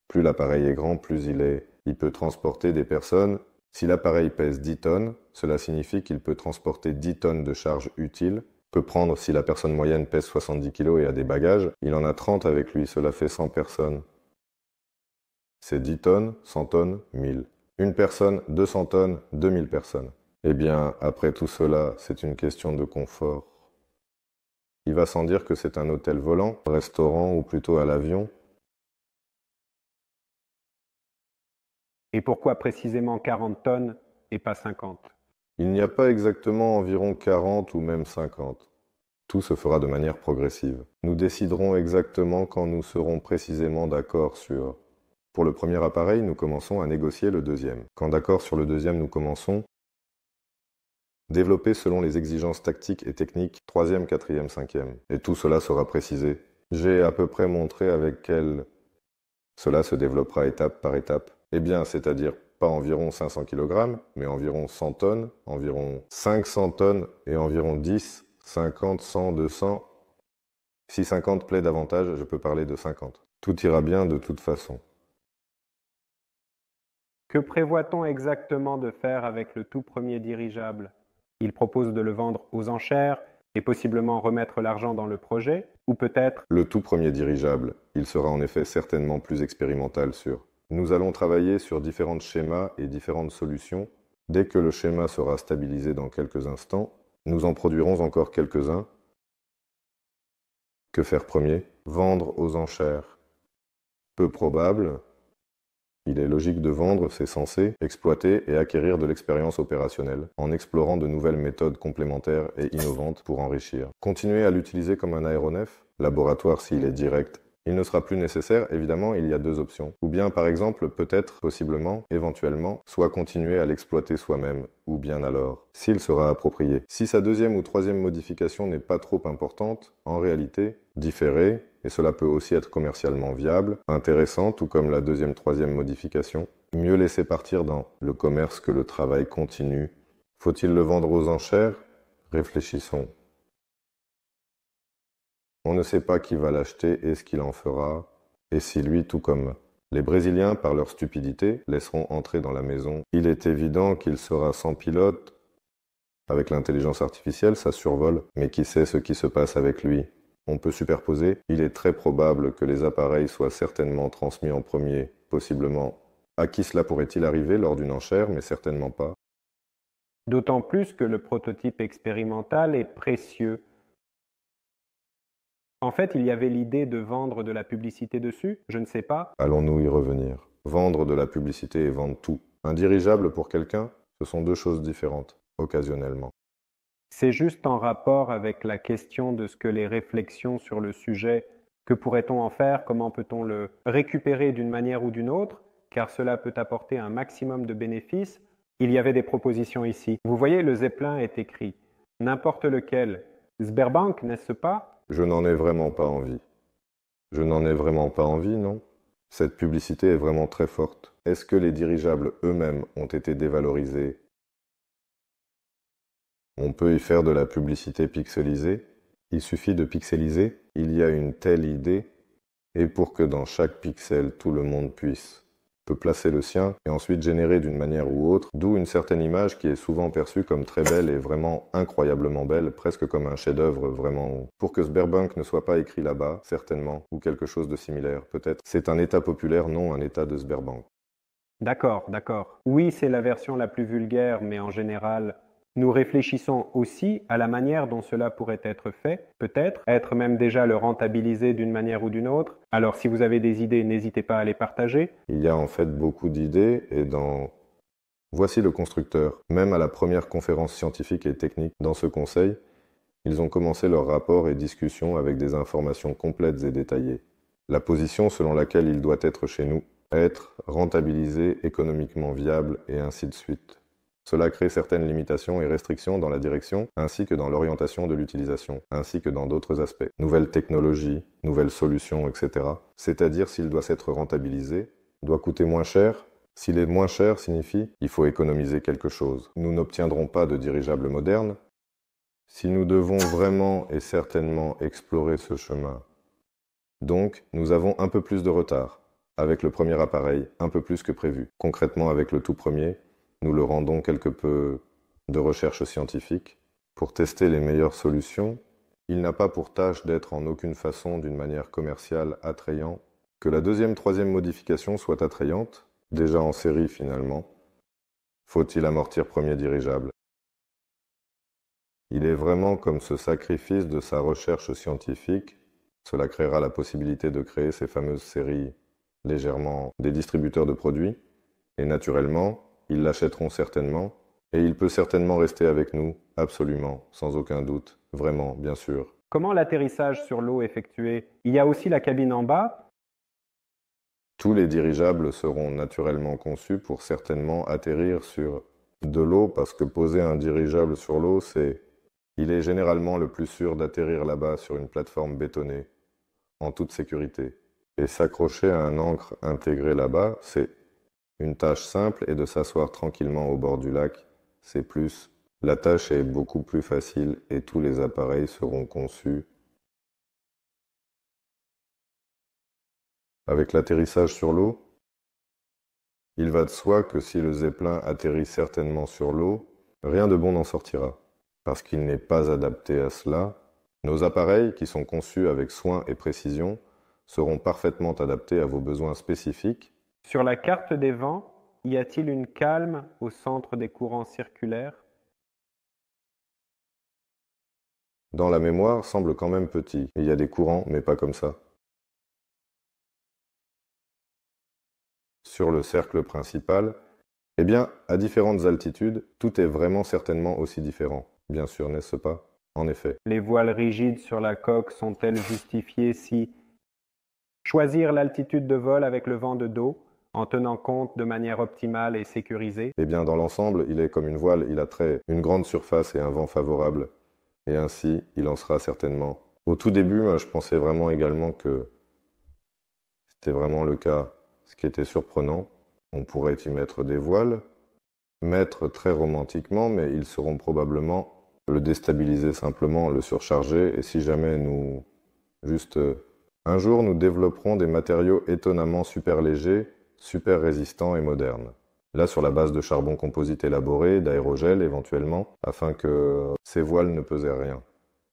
plus l'appareil est grand, plus il est. Il peut transporter des personnes. Si l'appareil pèse 10 tonnes, cela signifie qu'il peut transporter 10 tonnes de charge utile peut prendre si la personne moyenne pèse 70 kg et a des bagages. Il en a 30 avec lui, cela fait 100 personnes. C'est 10 tonnes, 100 tonnes, 1000. Une personne, 200 tonnes, 2000 personnes. Eh bien, après tout cela, c'est une question de confort. Il va sans dire que c'est un hôtel volant, restaurant ou plutôt à l'avion. Et pourquoi précisément 40 tonnes et pas 50 il n'y a pas exactement environ 40 ou même 50. Tout se fera de manière progressive. Nous déciderons exactement quand nous serons précisément d'accord sur... Pour le premier appareil, nous commençons à négocier le deuxième. Quand d'accord sur le deuxième, nous commençons... Développer selon les exigences tactiques et techniques, troisième, quatrième, cinquième. Et tout cela sera précisé. J'ai à peu près montré avec quel... Cela se développera étape par étape. Eh bien, c'est-à-dire pas environ 500 kg, mais environ 100 tonnes, environ 500 tonnes et environ 10, 50, 100, 200. Si 50 plaît davantage, je peux parler de 50. Tout ira bien de toute façon. Que prévoit-on exactement de faire avec le tout premier dirigeable Il propose de le vendre aux enchères et possiblement remettre l'argent dans le projet, ou peut-être... Le tout premier dirigeable, il sera en effet certainement plus expérimental sur nous allons travailler sur différents schémas et différentes solutions. Dès que le schéma sera stabilisé dans quelques instants, nous en produirons encore quelques-uns. Que faire premier Vendre aux enchères. Peu probable. Il est logique de vendre, c'est censé, exploiter et acquérir de l'expérience opérationnelle en explorant de nouvelles méthodes complémentaires et innovantes pour enrichir. Continuer à l'utiliser comme un aéronef, laboratoire s'il est direct il ne sera plus nécessaire, évidemment, il y a deux options. Ou bien, par exemple, peut-être, possiblement, éventuellement, soit continuer à l'exploiter soi-même, ou bien alors, s'il sera approprié. Si sa deuxième ou troisième modification n'est pas trop importante, en réalité, différer, et cela peut aussi être commercialement viable, intéressant, tout comme la deuxième, troisième modification, mieux laisser partir dans le commerce que le travail continue. Faut-il le vendre aux enchères Réfléchissons. On ne sait pas qui va l'acheter et ce qu'il en fera, et si lui, tout comme les Brésiliens, par leur stupidité, laisseront entrer dans la maison. Il est évident qu'il sera sans pilote. Avec l'intelligence artificielle, ça survole, mais qui sait ce qui se passe avec lui On peut superposer, il est très probable que les appareils soient certainement transmis en premier, possiblement. À qui cela pourrait-il arriver lors d'une enchère, mais certainement pas. D'autant plus que le prototype expérimental est précieux en fait, il y avait l'idée de vendre de la publicité dessus, je ne sais pas. Allons-nous y revenir Vendre de la publicité et vendre tout. Indirigeable pour quelqu'un, ce sont deux choses différentes, occasionnellement. C'est juste en rapport avec la question de ce que les réflexions sur le sujet, que pourrait-on en faire, comment peut-on le récupérer d'une manière ou d'une autre, car cela peut apporter un maximum de bénéfices. Il y avait des propositions ici. Vous voyez, le Zeppelin est écrit. N'importe lequel. Sberbank, n'est-ce pas je n'en ai vraiment pas envie. Je n'en ai vraiment pas envie, non Cette publicité est vraiment très forte. Est-ce que les dirigeables eux-mêmes ont été dévalorisés On peut y faire de la publicité pixelisée. Il suffit de pixeliser. Il y a une telle idée. Et pour que dans chaque pixel tout le monde puisse peut placer le sien et ensuite générer d'une manière ou autre, d'où une certaine image qui est souvent perçue comme très belle et vraiment incroyablement belle, presque comme un chef-d'œuvre vraiment. Pour que Sberbank ne soit pas écrit là-bas, certainement, ou quelque chose de similaire, peut-être. C'est un état populaire, non un état de Sberbank. D'accord, d'accord. Oui, c'est la version la plus vulgaire, mais en général, nous réfléchissons aussi à la manière dont cela pourrait être fait, peut-être, être même déjà le rentabiliser d'une manière ou d'une autre. Alors si vous avez des idées, n'hésitez pas à les partager. Il y a en fait beaucoup d'idées et dans... Voici le constructeur. Même à la première conférence scientifique et technique dans ce conseil, ils ont commencé leur rapport et discussion avec des informations complètes et détaillées. La position selon laquelle il doit être chez nous, être rentabilisé, économiquement viable et ainsi de suite. Cela crée certaines limitations et restrictions dans la direction ainsi que dans l'orientation de l'utilisation, ainsi que dans d'autres aspects, nouvelles technologies, nouvelles solutions, etc. C'est-à-dire s'il doit s'être rentabilisé, doit coûter moins cher, s'il est moins cher signifie il faut économiser quelque chose. Nous n'obtiendrons pas de dirigeable moderne. Si nous devons vraiment et certainement explorer ce chemin, donc nous avons un peu plus de retard avec le premier appareil, un peu plus que prévu. Concrètement avec le tout premier, nous le rendons quelque peu de recherche scientifique. Pour tester les meilleures solutions, il n'a pas pour tâche d'être en aucune façon d'une manière commerciale attrayant, que la deuxième, troisième modification soit attrayante, déjà en série finalement. Faut-il amortir premier dirigeable Il est vraiment comme ce sacrifice de sa recherche scientifique, cela créera la possibilité de créer ces fameuses séries légèrement des distributeurs de produits, et naturellement, ils l'achèteront certainement, et il peut certainement rester avec nous, absolument, sans aucun doute, vraiment, bien sûr. Comment l'atterrissage sur l'eau effectué Il y a aussi la cabine en bas Tous les dirigeables seront naturellement conçus pour certainement atterrir sur de l'eau, parce que poser un dirigeable sur l'eau, c'est... Il est généralement le plus sûr d'atterrir là-bas sur une plateforme bétonnée, en toute sécurité. Et s'accrocher à un ancre intégré là-bas, c'est une tâche simple est de s'asseoir tranquillement au bord du lac, c'est plus. La tâche est beaucoup plus facile et tous les appareils seront conçus avec l'atterrissage sur l'eau. Il va de soi que si le zeppelin atterrit certainement sur l'eau, rien de bon n'en sortira, parce qu'il n'est pas adapté à cela. Nos appareils, qui sont conçus avec soin et précision, seront parfaitement adaptés à vos besoins spécifiques sur la carte des vents, y a-t-il une calme au centre des courants circulaires Dans la mémoire, semble quand même petit. Il y a des courants, mais pas comme ça. Sur le cercle principal, eh bien, à différentes altitudes, tout est vraiment certainement aussi différent. Bien sûr, n'est-ce pas En effet. Les voiles rigides sur la coque sont-elles justifiées si choisir l'altitude de vol avec le vent de dos en tenant compte de manière optimale et sécurisée Eh bien, dans l'ensemble, il est comme une voile, il a très une grande surface et un vent favorable, et ainsi, il en sera certainement. Au tout début, je pensais vraiment également que c'était vraiment le cas, ce qui était surprenant. On pourrait y mettre des voiles, mettre très romantiquement, mais ils seront probablement le déstabiliser simplement, le surcharger, et si jamais nous... Juste... Euh, un jour, nous développerons des matériaux étonnamment super légers super résistant et moderne, Là, sur la base de charbon composite élaboré, d'aérogel éventuellement, afin que ces voiles ne pesaient rien.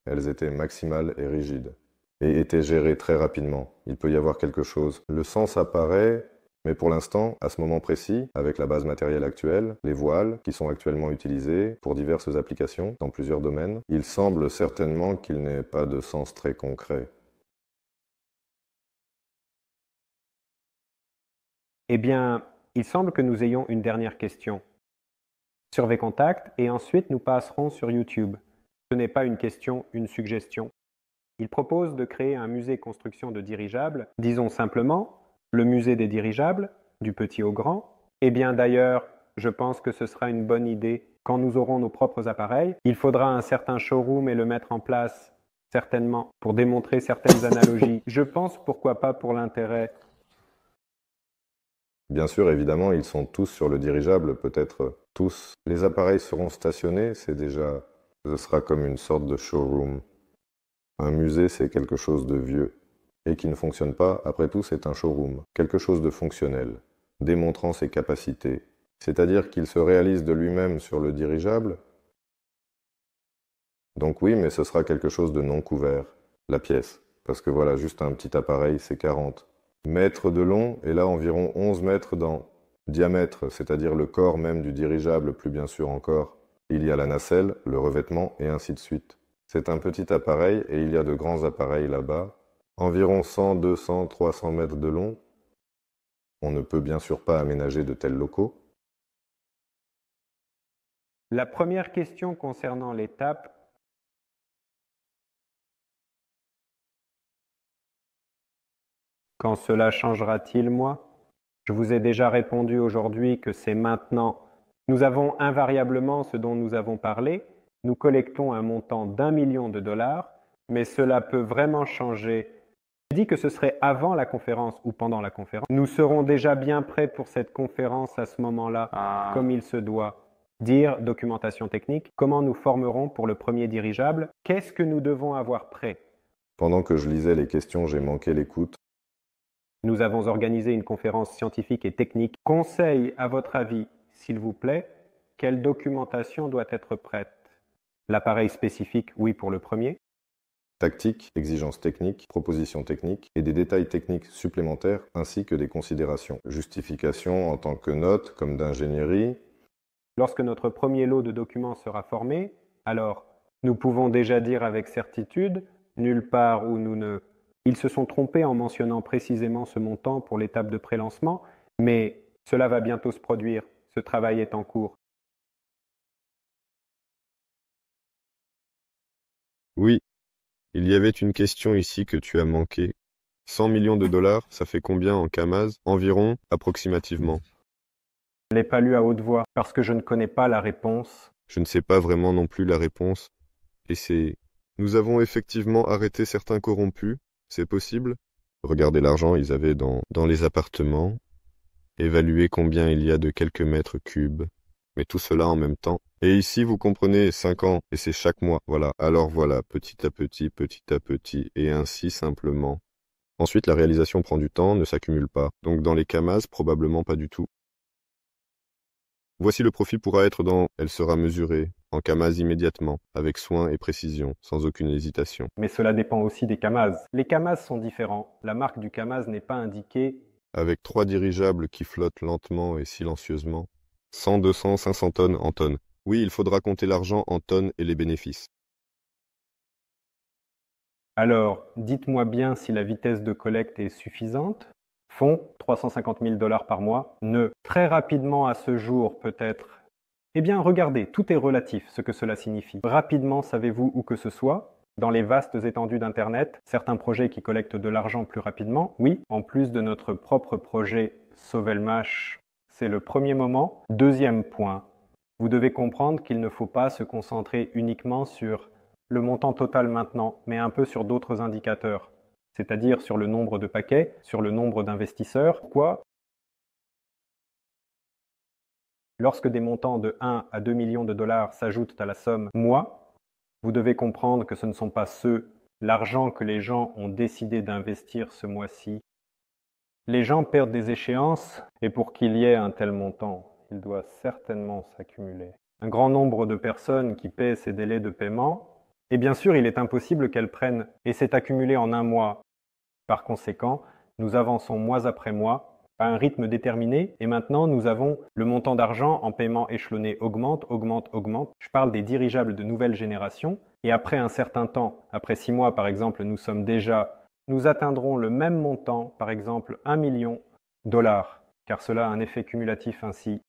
Elles étaient maximales et rigides. Et étaient gérées très rapidement. Il peut y avoir quelque chose. Le sens apparaît, mais pour l'instant, à ce moment précis, avec la base matérielle actuelle, les voiles, qui sont actuellement utilisées pour diverses applications dans plusieurs domaines, il semble certainement qu'il n'ait pas de sens très concret. Eh bien, il semble que nous ayons une dernière question. Survey Contact et ensuite nous passerons sur YouTube. Ce n'est pas une question, une suggestion. Il propose de créer un musée construction de dirigeables, disons simplement le musée des dirigeables, du petit au grand. Eh bien d'ailleurs, je pense que ce sera une bonne idée quand nous aurons nos propres appareils. Il faudra un certain showroom et le mettre en place, certainement, pour démontrer certaines analogies. Je pense pourquoi pas pour l'intérêt Bien sûr, évidemment, ils sont tous sur le dirigeable, peut-être tous. Les appareils seront stationnés, c'est déjà... Ce sera comme une sorte de showroom. Un musée, c'est quelque chose de vieux et qui ne fonctionne pas, après tout, c'est un showroom, quelque chose de fonctionnel, démontrant ses capacités, c'est-à-dire qu'il se réalise de lui-même sur le dirigeable. Donc oui, mais ce sera quelque chose de non couvert, la pièce, parce que voilà, juste un petit appareil, c'est 40, mètres de long et là environ 11 mètres dans diamètre, c'est-à-dire le corps même du dirigeable, plus bien sûr encore, il y a la nacelle, le revêtement et ainsi de suite. C'est un petit appareil et il y a de grands appareils là-bas, environ 100, 200, 300 mètres de long. On ne peut bien sûr pas aménager de tels locaux. La première question concernant l'étape Quand cela changera-t-il, moi Je vous ai déjà répondu aujourd'hui que c'est maintenant. Nous avons invariablement ce dont nous avons parlé. Nous collectons un montant d'un million de dollars, mais cela peut vraiment changer. J'ai dit que ce serait avant la conférence ou pendant la conférence. Nous serons déjà bien prêts pour cette conférence à ce moment-là, ah. comme il se doit. Dire documentation technique, comment nous formerons pour le premier dirigeable, qu'est-ce que nous devons avoir prêt pendant que je lisais les questions, j'ai manqué l'écoute. Nous avons organisé une conférence scientifique et technique. Conseil, à votre avis, s'il vous plaît, quelle documentation doit être prête L'appareil spécifique, oui pour le premier. Tactique, exigences techniques, propositions techniques et des détails techniques supplémentaires ainsi que des considérations. Justification en tant que note, comme d'ingénierie. Lorsque notre premier lot de documents sera formé, alors nous pouvons déjà dire avec certitude, nulle part où nous ne ils se sont trompés en mentionnant précisément ce montant pour l'étape de prélancement, mais cela va bientôt se produire, ce travail est en cours. Oui, il y avait une question ici que tu as manqué. 100 millions de dollars, ça fait combien en Kamaz Environ, approximativement. Je ne l'ai pas lu à haute voix parce que je ne connais pas la réponse. Je ne sais pas vraiment non plus la réponse. Et c'est. Nous avons effectivement arrêté certains corrompus, c'est possible Regardez l'argent, ils avaient dans, dans les appartements, évaluez combien il y a de quelques mètres cubes, mais tout cela en même temps. Et ici, vous comprenez, 5 ans, et c'est chaque mois, voilà. Alors voilà, petit à petit, petit à petit, et ainsi simplement. Ensuite, la réalisation prend du temps, ne s'accumule pas. Donc dans les camas, probablement pas du tout. Voici le profit pourra être dans Elle sera mesurée en camase immédiatement, avec soin et précision, sans aucune hésitation. Mais cela dépend aussi des camases Les camases sont différents. La marque du camase n'est pas indiquée. Avec trois dirigeables qui flottent lentement et silencieusement. 100, 200, 500 tonnes en tonnes. Oui, il faudra compter l'argent en tonnes et les bénéfices. Alors, dites-moi bien si la vitesse de collecte est suffisante. Fonds, 350 000 dollars par mois. ne très rapidement à ce jour, peut-être eh bien, regardez, tout est relatif, ce que cela signifie. Rapidement, savez-vous où que ce soit dans les vastes étendues d'Internet, certains projets qui collectent de l'argent plus rapidement, oui, en plus de notre propre projet Sauvelmash, c'est le premier moment. Deuxième point, vous devez comprendre qu'il ne faut pas se concentrer uniquement sur le montant total maintenant, mais un peu sur d'autres indicateurs, c'est-à-dire sur le nombre de paquets, sur le nombre d'investisseurs. Quoi Lorsque des montants de 1 à 2 millions de dollars s'ajoutent à la somme mois, vous devez comprendre que ce ne sont pas ceux, l'argent que les gens ont décidé d'investir ce mois-ci. Les gens perdent des échéances et pour qu'il y ait un tel montant, il doit certainement s'accumuler. Un grand nombre de personnes qui paient ces délais de paiement, et bien sûr il est impossible qu'elles prennent et s'est accumulé en un mois. Par conséquent, nous avançons mois après mois à un rythme déterminé. Et maintenant, nous avons le montant d'argent en paiement échelonné augmente, augmente, augmente. Je parle des dirigeables de nouvelle génération. Et après un certain temps, après six mois par exemple, nous sommes déjà, nous atteindrons le même montant, par exemple 1 million de dollars, car cela a un effet cumulatif ainsi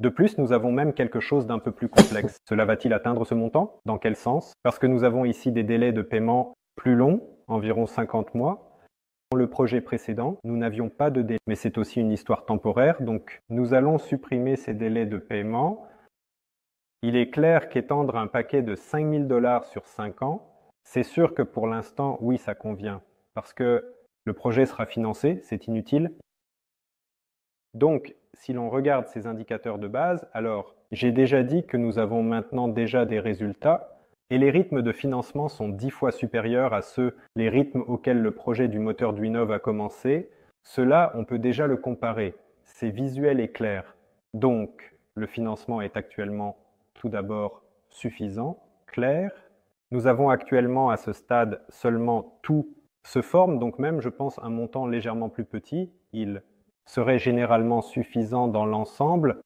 de plus, nous avons même quelque chose d'un peu plus complexe. Cela va-t-il atteindre ce montant Dans quel sens Parce que nous avons ici des délais de paiement plus longs, environ 50 mois, le projet précédent, nous n'avions pas de délai, mais c'est aussi une histoire temporaire, donc nous allons supprimer ces délais de paiement. Il est clair qu'étendre un paquet de 5000 dollars sur 5 ans, c'est sûr que pour l'instant, oui, ça convient, parce que le projet sera financé, c'est inutile. Donc, si l'on regarde ces indicateurs de base, alors j'ai déjà dit que nous avons maintenant déjà des résultats et les rythmes de financement sont dix fois supérieurs à ceux les rythmes auxquels le projet du moteur Duinov a commencé, cela on peut déjà le comparer. C'est visuel et clair. Donc le financement est actuellement tout d'abord suffisant, clair. Nous avons actuellement à ce stade seulement tout se forme, donc même je pense un montant légèrement plus petit, il serait généralement suffisant dans l'ensemble.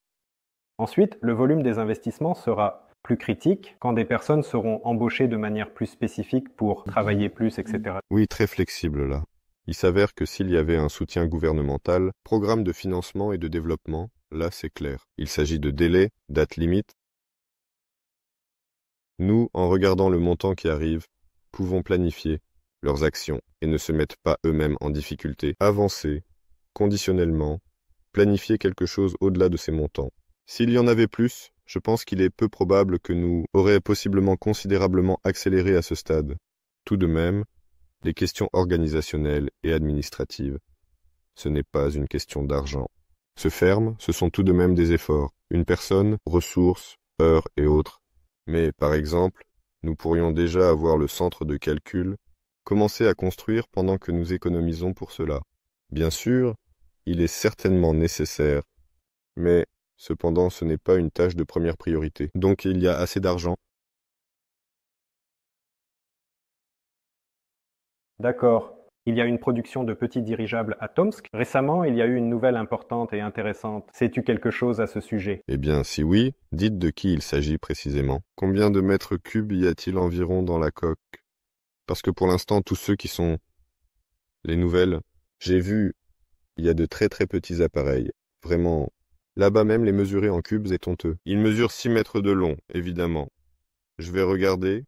Ensuite, le volume des investissements sera plus critique, quand des personnes seront embauchées de manière plus spécifique pour travailler plus, etc. Oui, très flexible là. Il s'avère que s'il y avait un soutien gouvernemental, programme de financement et de développement, là c'est clair. Il s'agit de délais, date limite. Nous, en regardant le montant qui arrive, pouvons planifier leurs actions et ne se mettent pas eux-mêmes en difficulté, avancer, conditionnellement, planifier quelque chose au-delà de ces montants. S'il y en avait plus, je pense qu'il est peu probable que nous aurions possiblement considérablement accéléré à ce stade. Tout de même, les questions organisationnelles et administratives, ce n'est pas une question d'argent. Ce ferme, ce sont tout de même des efforts, une personne, ressources, heures et autres. Mais, par exemple, nous pourrions déjà avoir le centre de calcul, commencer à construire pendant que nous économisons pour cela. Bien sûr, il est certainement nécessaire, mais Cependant, ce n'est pas une tâche de première priorité, donc il y a assez d'argent. D'accord. Il y a une production de petits dirigeables à Tomsk. Récemment, il y a eu une nouvelle importante et intéressante. Sais-tu quelque chose à ce sujet Eh bien, si oui, dites de qui il s'agit précisément. Combien de mètres cubes y a-t-il environ dans la coque Parce que pour l'instant, tous ceux qui sont les nouvelles, j'ai vu, il y a de très très petits appareils, vraiment Là-bas même, les mesurer en cubes est honteux. Il mesure six mètres de long, évidemment. Je vais regarder.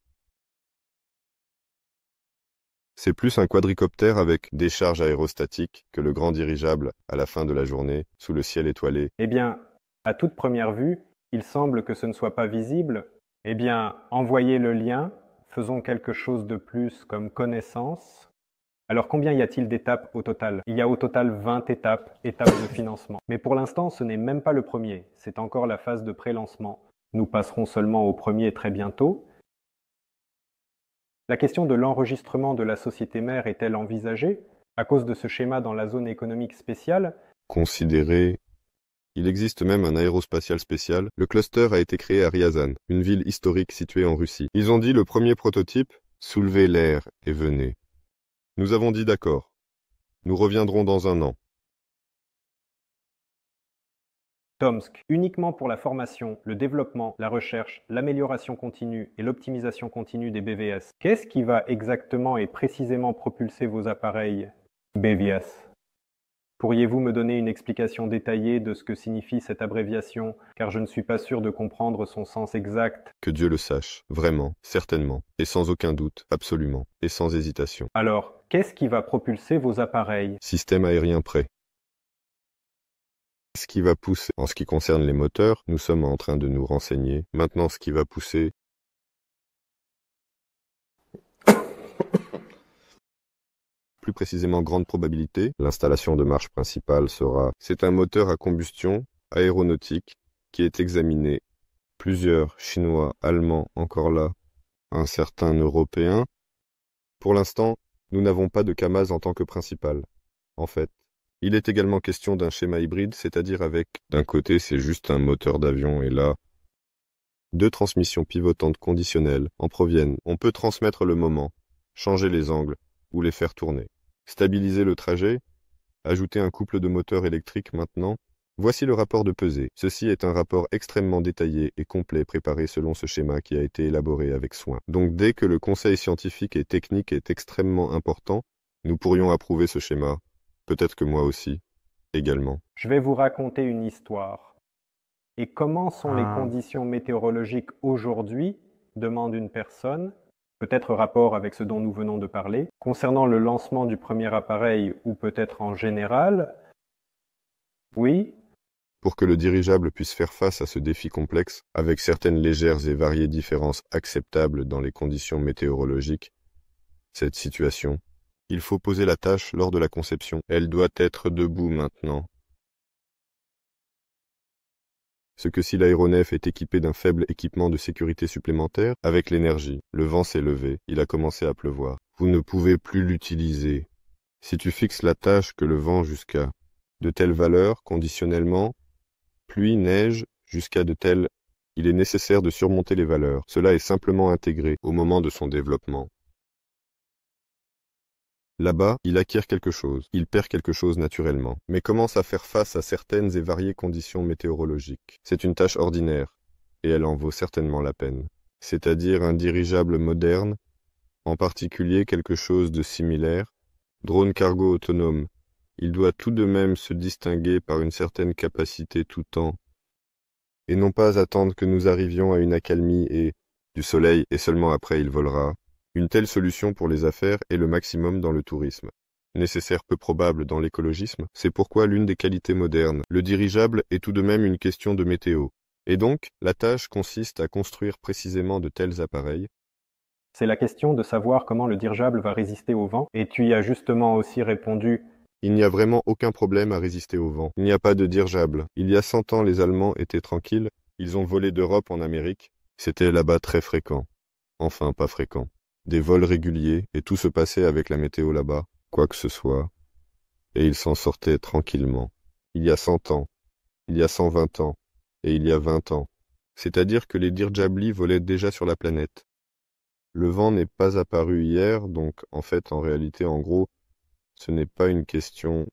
C'est plus un quadricoptère avec des charges aérostatiques que le grand dirigeable à la fin de la journée, sous le ciel étoilé. Eh bien, à toute première vue, il semble que ce ne soit pas visible. Eh bien, envoyez le lien, faisons quelque chose de plus comme connaissance, alors combien y a-t-il d'étapes au total Il y a au total 20 étapes, étapes de financement. Mais pour l'instant, ce n'est même pas le premier, c'est encore la phase de pré-lancement. Nous passerons seulement au premier très bientôt. La question de l'enregistrement de la société mère est-elle envisagée À cause de ce schéma dans la zone économique spéciale Considéré il existe même un aérospatial spécial. Le cluster a été créé à Ryazan, une ville historique située en Russie. Ils ont dit le premier prototype, soulevez l'air et venez. Nous avons dit d'accord. Nous reviendrons dans un an. Tomsk, uniquement pour la formation, le développement, la recherche, l'amélioration continue et l'optimisation continue des BVS. Qu'est-ce qui va exactement et précisément propulser vos appareils BVS Pourriez-vous me donner une explication détaillée de ce que signifie cette abréviation, car je ne suis pas sûr de comprendre son sens exact Que Dieu le sache, vraiment, certainement, et sans aucun doute, absolument, et sans hésitation. Alors, qu'est-ce qui va propulser vos appareils Système aérien prêt. Ce qui va pousser, en ce qui concerne les moteurs, nous sommes en train de nous renseigner. Maintenant, ce qui va pousser, précisément grande probabilité. L'installation de marche principale sera... C'est un moteur à combustion aéronautique qui est examiné. Plusieurs Chinois, Allemands, encore là, un certain Européen. Pour l'instant, nous n'avons pas de Kamaz en tant que principal. En fait, il est également question d'un schéma hybride, c'est-à-dire avec, d'un côté, c'est juste un moteur d'avion et là, deux transmissions pivotantes conditionnelles en proviennent. On peut transmettre le moment, changer les angles ou les faire tourner. Stabiliser le trajet, ajouter un couple de moteurs électriques maintenant. Voici le rapport de pesée. Ceci est un rapport extrêmement détaillé et complet préparé selon ce schéma qui a été élaboré avec soin. Donc dès que le conseil scientifique et technique est extrêmement important, nous pourrions approuver ce schéma. Peut-être que moi aussi, également. Je vais vous raconter une histoire. Et comment sont les ah. conditions météorologiques aujourd'hui demande une personne peut-être rapport avec ce dont nous venons de parler. Concernant le lancement du premier appareil, ou peut-être en général, oui. Pour que le dirigeable puisse faire face à ce défi complexe, avec certaines légères et variées différences acceptables dans les conditions météorologiques, cette situation, il faut poser la tâche lors de la conception. Elle doit être debout maintenant, ce que si l'aéronef est équipé d'un faible équipement de sécurité supplémentaire, avec l'énergie. Le vent s'est levé, il a commencé à pleuvoir. Vous ne pouvez plus l'utiliser. Si tu fixes la tâche que le vent jusqu'à de telles valeurs, conditionnellement, pluie, neige, jusqu'à de telles, il est nécessaire de surmonter les valeurs. Cela est simplement intégré au moment de son développement. Là-bas, il acquiert quelque chose, il perd quelque chose naturellement, mais commence à faire face à certaines et variées conditions météorologiques. C'est une tâche ordinaire, et elle en vaut certainement la peine. C'est-à-dire un dirigeable moderne, en particulier quelque chose de similaire, drone cargo autonome, il doit tout de même se distinguer par une certaine capacité tout temps, et non pas attendre que nous arrivions à une accalmie et du soleil, et seulement après il volera, une telle solution pour les affaires est le maximum dans le tourisme. Nécessaire peu probable dans l'écologisme, c'est pourquoi l'une des qualités modernes, le dirigeable est tout de même une question de météo. Et donc, la tâche consiste à construire précisément de tels appareils. C'est la question de savoir comment le dirigeable va résister au vent, et tu y as justement aussi répondu il n'y a vraiment aucun problème à résister au vent. Il n'y a pas de dirigeable. Il y a cent ans, les Allemands étaient tranquilles. Ils ont volé d'Europe en Amérique. C'était là-bas très fréquent. Enfin, pas fréquent des vols réguliers, et tout se passait avec la météo là-bas, quoi que ce soit. Et ils s'en sortaient tranquillement. Il y a cent ans, il y a cent vingt ans, et il y a vingt ans. C'est-à-dire que les Dirjablis volaient déjà sur la planète. Le vent n'est pas apparu hier, donc en fait, en réalité, en gros, ce n'est pas une question.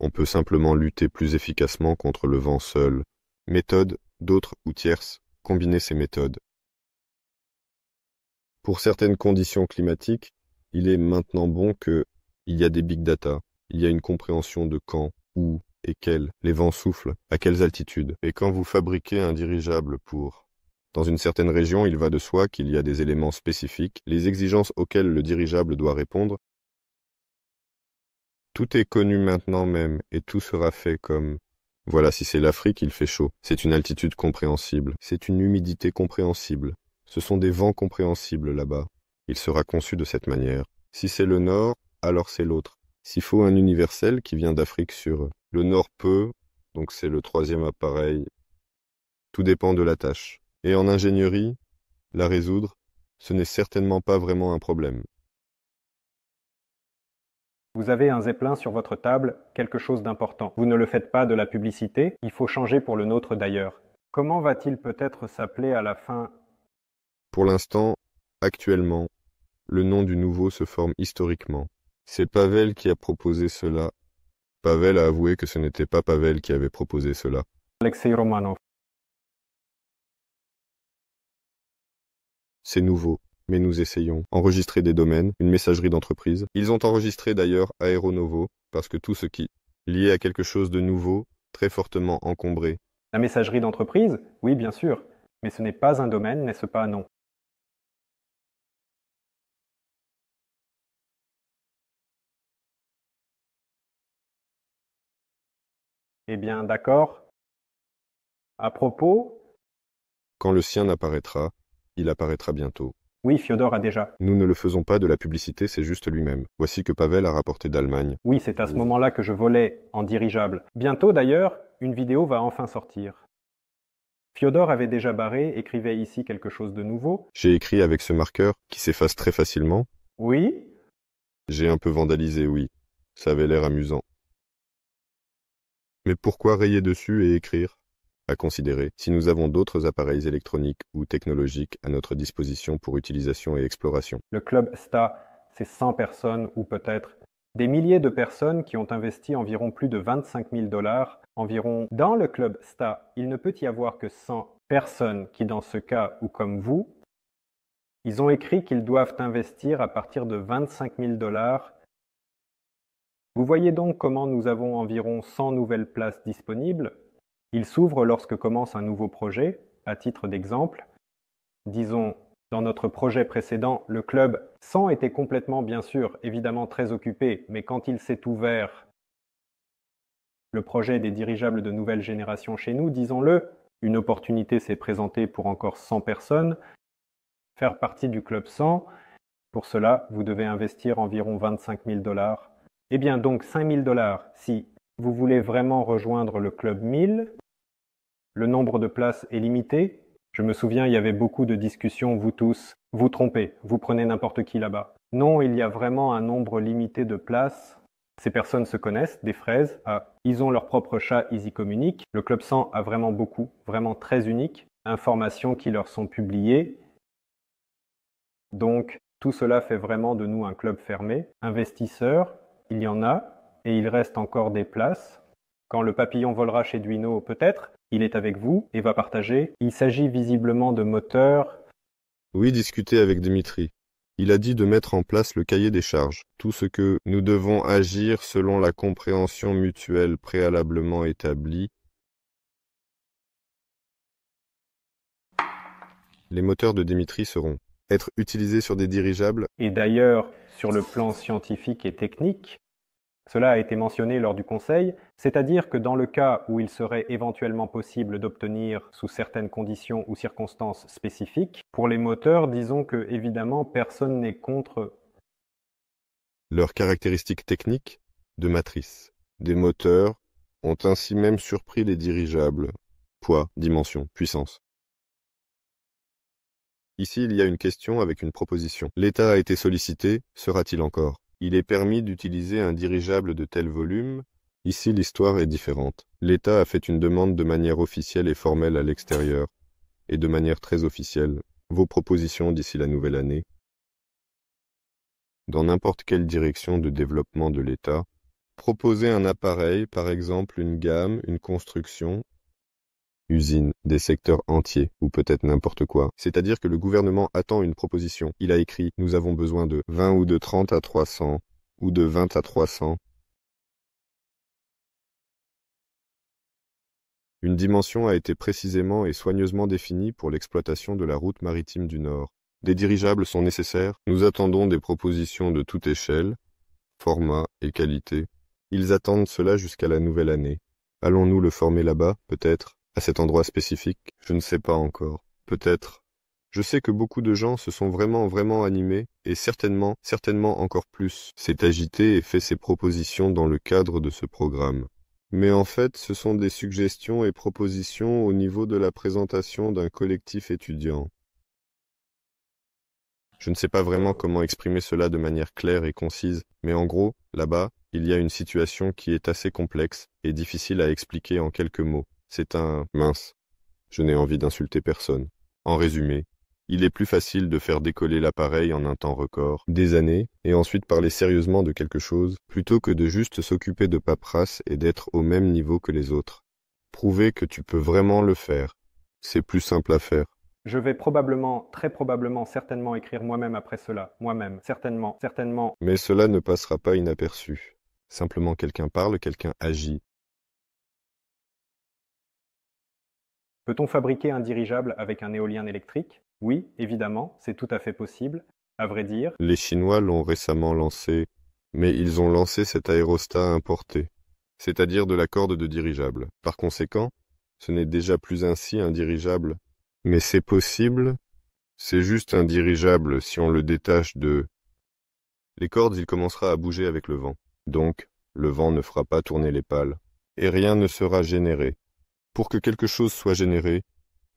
On peut simplement lutter plus efficacement contre le vent seul. Méthode, d'autres ou tierces, combiner ces méthodes. Pour certaines conditions climatiques, il est maintenant bon que il y a des big data, il y a une compréhension de quand, où et quels les vents soufflent, à quelles altitudes. Et quand vous fabriquez un dirigeable pour dans une certaine région, il va de soi qu'il y a des éléments spécifiques, les exigences auxquelles le dirigeable doit répondre. Tout est connu maintenant même et tout sera fait comme voilà, si c'est l'Afrique, il fait chaud. C'est une altitude compréhensible. C'est une humidité compréhensible. Ce sont des vents compréhensibles là-bas. Il sera conçu de cette manière. Si c'est le Nord, alors c'est l'autre. S'il faut un universel qui vient d'Afrique sur le Nord peut, donc c'est le troisième appareil. Tout dépend de la tâche. Et en ingénierie, la résoudre, ce n'est certainement pas vraiment un problème. Vous avez un Zeppelin sur votre table, quelque chose d'important. Vous ne le faites pas de la publicité, il faut changer pour le nôtre d'ailleurs. Comment va-t-il peut-être s'appeler à la fin Pour l'instant, actuellement, le nom du nouveau se forme historiquement. C'est Pavel qui a proposé cela. Pavel a avoué que ce n'était pas Pavel qui avait proposé cela. Alexei Romanov. C'est nouveau mais nous essayons. Enregistrer des domaines, une messagerie d'entreprise. Ils ont enregistré d'ailleurs Aéronovo, parce que tout ce qui, lié à quelque chose de nouveau, très fortement encombré. La messagerie d'entreprise Oui, bien sûr. Mais ce n'est pas un domaine, n'est-ce pas Non. Eh bien, d'accord. À propos Quand le sien apparaîtra, il apparaîtra bientôt. Oui, Fiodor a déjà. Nous ne le faisons pas de la publicité, c'est juste lui-même. Voici que Pavel a rapporté d'Allemagne. Oui, c'est à ce moment-là que je volais en dirigeable. Bientôt d'ailleurs, une vidéo va enfin sortir. Fiodor avait déjà barré, écrivait ici quelque chose de nouveau. J'ai écrit avec ce marqueur, qui s'efface très facilement. Oui. J'ai un peu vandalisé, oui. Ça avait l'air amusant. Mais pourquoi rayer dessus et écrire à considérer si nous avons d'autres appareils électroniques ou technologiques à notre disposition pour utilisation et exploration. Le club STA, c'est 100 personnes ou peut-être des milliers de personnes qui ont investi environ plus de 25 000 dollars environ. Dans le club STA, il ne peut y avoir que 100 personnes qui, dans ce cas ou comme vous, ils ont écrit qu'ils doivent investir à partir de 25 000 dollars. Vous voyez donc comment nous avons environ 100 nouvelles places disponibles il s'ouvre lorsque commence un nouveau projet. À titre d'exemple, disons, dans notre projet précédent, le club 100 était complètement, bien sûr, évidemment très occupé, mais quand il s'est ouvert le projet des dirigeables de nouvelle génération chez nous, disons-le, une opportunité s'est présentée pour encore 100 personnes. Faire partie du club 100, pour cela, vous devez investir environ 25 000 dollars. Eh bien, donc 5 000 dollars si vous voulez vraiment rejoindre le club 1000 le nombre de places est limité. Je me souviens, il y avait beaucoup de discussions, vous tous, vous trompez, vous prenez n'importe qui là-bas. Non, il y a vraiment un nombre limité de places. Ces personnes se connaissent, des fraises, ah, ils ont leur propre chat, ils y communiquent. Le Club 100 a vraiment beaucoup, vraiment très unique, informations qui leur sont publiées. Donc, tout cela fait vraiment de nous un club fermé. Investisseurs, il y en a, et il reste encore des places. Quand le papillon volera chez Duino, peut-être, il est avec vous et va partager. Il s'agit visiblement de moteurs. Oui, discuter avec Dimitri. Il a dit de mettre en place le cahier des charges, tout ce que nous devons agir selon la compréhension mutuelle préalablement établie. Les moteurs de Dimitri seront être utilisés sur des dirigeables. Et d'ailleurs, sur le plan scientifique et technique, cela a été mentionné lors du Conseil, c'est-à-dire que dans le cas où il serait éventuellement possible d'obtenir, sous certaines conditions ou circonstances spécifiques, pour les moteurs, disons que évidemment personne n'est contre leurs caractéristiques techniques de matrice des moteurs ont ainsi même surpris les dirigeables poids, dimension, puissance. Ici, il y a une question avec une proposition. L'État a été sollicité, sera-t-il encore il est permis d'utiliser un dirigeable de tel volume. Ici, l'histoire est différente. L'État a fait une demande de manière officielle et formelle à l'extérieur, et de manière très officielle. Vos propositions d'ici la nouvelle année Dans n'importe quelle direction de développement de l'État, proposer un appareil, par exemple une gamme, une construction, usines, des secteurs entiers, ou peut-être n'importe quoi. C'est-à-dire que le gouvernement attend une proposition. Il a écrit Nous avons besoin de 20 ou de 30 à 300, ou de 20 à 300. Une dimension a été précisément et soigneusement définie pour l'exploitation de la route maritime du Nord. Des dirigeables sont nécessaires, nous attendons des propositions de toute échelle, format et qualité. Ils attendent cela jusqu'à la nouvelle année. Allons-nous le former là-bas, peut-être à cet endroit spécifique, je ne sais pas encore. Peut-être. Je sais que beaucoup de gens se sont vraiment vraiment animés, et certainement, certainement encore plus, s'est agité et fait ses propositions dans le cadre de ce programme. Mais en fait, ce sont des suggestions et propositions au niveau de la présentation d'un collectif étudiant. Je ne sais pas vraiment comment exprimer cela de manière claire et concise, mais en gros, là-bas, il y a une situation qui est assez complexe et difficile à expliquer en quelques mots. C'est un mince. Je n'ai envie d'insulter personne. En résumé, il est plus facile de faire décoller l'appareil en un temps record, des années, et ensuite parler sérieusement de quelque chose, plutôt que de juste s'occuper de paperasse et d'être au même niveau que les autres. Prouver que tu peux vraiment le faire. C'est plus simple à faire. Je vais probablement, très probablement, certainement écrire moi-même après cela, moi-même, certainement, certainement. Mais cela ne passera pas inaperçu. Simplement quelqu'un parle, quelqu'un agit, Peut-on fabriquer un dirigeable avec un éolien électrique Oui, évidemment, c'est tout à fait possible. À vrai dire, les Chinois l'ont récemment lancé, mais ils ont lancé cet aérostat importé, c'est-à-dire de la corde de dirigeable. Par conséquent, ce n'est déjà plus ainsi un dirigeable, mais c'est possible. C'est juste un dirigeable si on le détache de... Les cordes, il commencera à bouger avec le vent. Donc, le vent ne fera pas tourner les pales, et rien ne sera généré. Pour que quelque chose soit généré,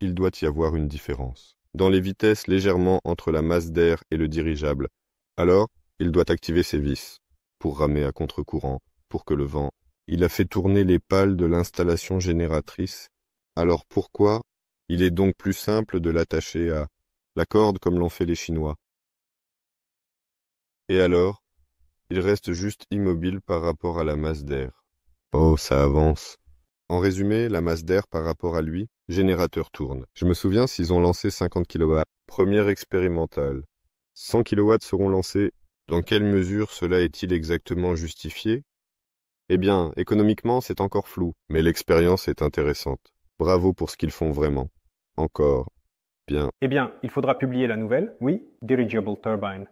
il doit y avoir une différence. Dans les vitesses légèrement entre la masse d'air et le dirigeable, alors il doit activer ses vis pour ramer à contre-courant, pour que le vent. Il a fait tourner les pales de l'installation génératrice. Alors pourquoi Il est donc plus simple de l'attacher à la corde comme l'ont fait les Chinois. Et alors Il reste juste immobile par rapport à la masse d'air. Oh, ça avance en résumé, la masse d'air par rapport à lui, générateur tourne. Je me souviens s'ils ont lancé 50 kW. Première expérimentale. 100 kW seront lancés. Dans quelle mesure cela est-il exactement justifié Eh bien, économiquement, c'est encore flou, mais l'expérience est intéressante. Bravo pour ce qu'ils font vraiment. Encore. Bien. Eh bien, il faudra publier la nouvelle, oui, Dirigible Turbine.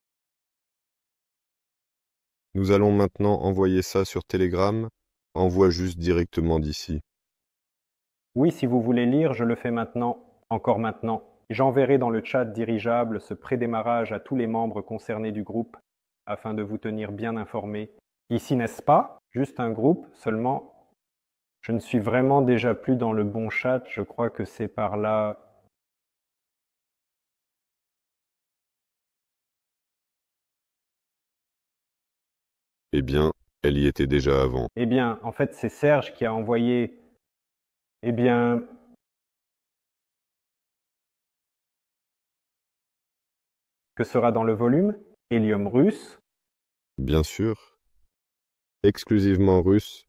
Nous allons maintenant envoyer ça sur Telegram Envoie juste directement d'ici. Oui, si vous voulez lire, je le fais maintenant, encore maintenant. J'enverrai dans le chat dirigeable ce prédémarrage à tous les membres concernés du groupe afin de vous tenir bien informés. Ici, n'est-ce pas Juste un groupe seulement. Je ne suis vraiment déjà plus dans le bon chat, je crois que c'est par là Eh bien, elle y était déjà avant Eh bien, en fait, c'est Serge qui a envoyé. Eh bien. Que sera dans le volume Hélium russe Bien sûr. Exclusivement russe.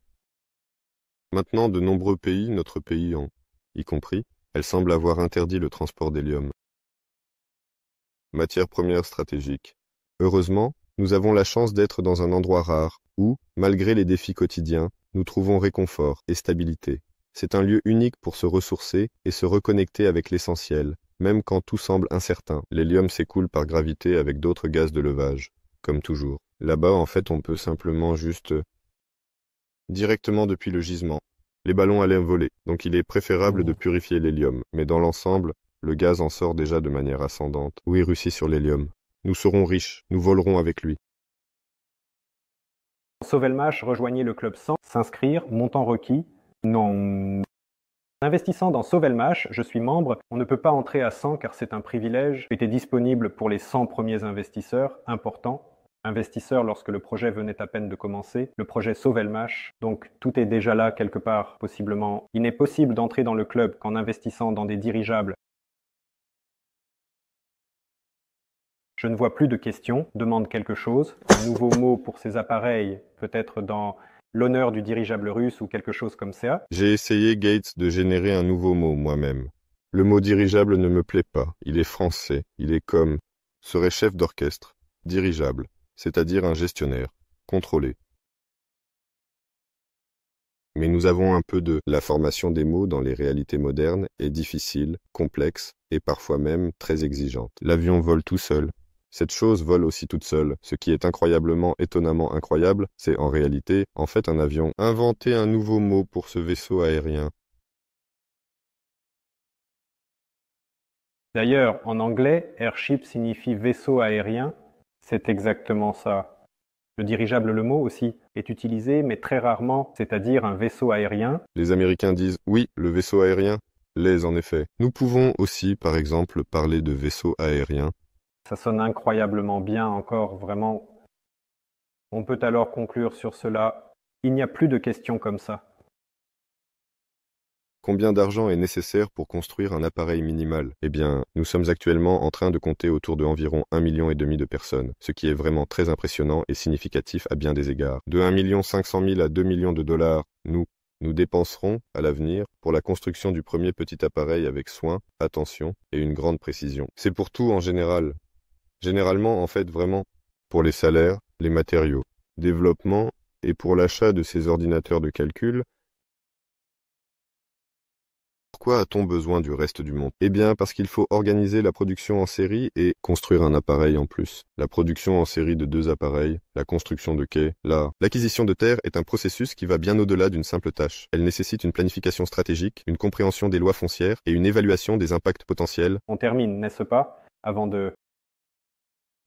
Maintenant, de nombreux pays, notre pays en y compris, elle semble avoir interdit le transport d'hélium. Matière première stratégique. Heureusement, nous avons la chance d'être dans un endroit rare, où, malgré les défis quotidiens, nous trouvons réconfort et stabilité. C'est un lieu unique pour se ressourcer et se reconnecter avec l'essentiel, même quand tout semble incertain. L'hélium s'écoule par gravité avec d'autres gaz de levage, comme toujours. Là-bas, en fait, on peut simplement juste euh, directement depuis le gisement. Les ballons allaient voler, donc il est préférable de purifier l'hélium, mais dans l'ensemble, le gaz en sort déjà de manière ascendante. Oui, Russie sur l'hélium. Nous serons riches, nous volerons avec lui. Sauvelmash, rejoignait le club sans s'inscrire, montant requis. Non. En investissant dans Sauvelmash, je suis membre. On ne peut pas entrer à 100 car c'est un privilège. était disponible pour les 100 premiers investisseurs, important. Investisseurs lorsque le projet venait à peine de commencer, le projet Sauvelmash, Donc tout est déjà là quelque part, possiblement. Il n'est possible d'entrer dans le club qu'en investissant dans des dirigeables Je ne vois plus de questions, demande quelque chose. Un nouveau mot pour ces appareils, peut-être dans l'honneur du dirigeable russe ou quelque chose comme ça. J'ai essayé, Gates, de générer un nouveau mot moi-même. Le mot dirigeable ne me plaît pas. Il est français. Il est comme serait chef d'orchestre, dirigeable, c'est-à-dire un gestionnaire, contrôlé. Mais nous avons un peu de la formation des mots dans les réalités modernes est difficile, complexe et parfois même très exigeante. L'avion vole tout seul, cette chose vole aussi toute seule. Ce qui est incroyablement étonnamment incroyable, c'est en réalité, en fait, un avion. Inventer un nouveau mot pour ce vaisseau aérien. D'ailleurs, en anglais, airship signifie vaisseau aérien. C'est exactement ça. Le dirigeable, le mot aussi, est utilisé, mais très rarement, c'est-à-dire un vaisseau aérien. Les Américains disent oui, le vaisseau aérien. Les en effet. Nous pouvons aussi, par exemple, parler de vaisseau aérien ça sonne incroyablement bien encore, vraiment. On peut alors conclure sur cela. Il n'y a plus de questions comme ça. Combien d'argent est nécessaire pour construire un appareil minimal Eh bien, nous sommes actuellement en train de compter autour de environ 1,5 million et demi de personnes, ce qui est vraiment très impressionnant et significatif à bien des égards. De 1,5 million à 2 millions de dollars, nous nous dépenserons à l'avenir pour la construction du premier petit appareil avec soin, attention et une grande précision. C'est pour tout en général, Généralement, en fait, vraiment, pour les salaires, les matériaux, développement et pour l'achat de ces ordinateurs de calcul. Pourquoi a-t-on besoin du reste du monde Eh bien parce qu'il faut organiser la production en série et construire un appareil en plus. La production en série de deux appareils, la construction de quais, là. L'acquisition de terre est un processus qui va bien au-delà d'une simple tâche. Elle nécessite une planification stratégique, une compréhension des lois foncières et une évaluation des impacts potentiels. On termine, n'est-ce pas Avant de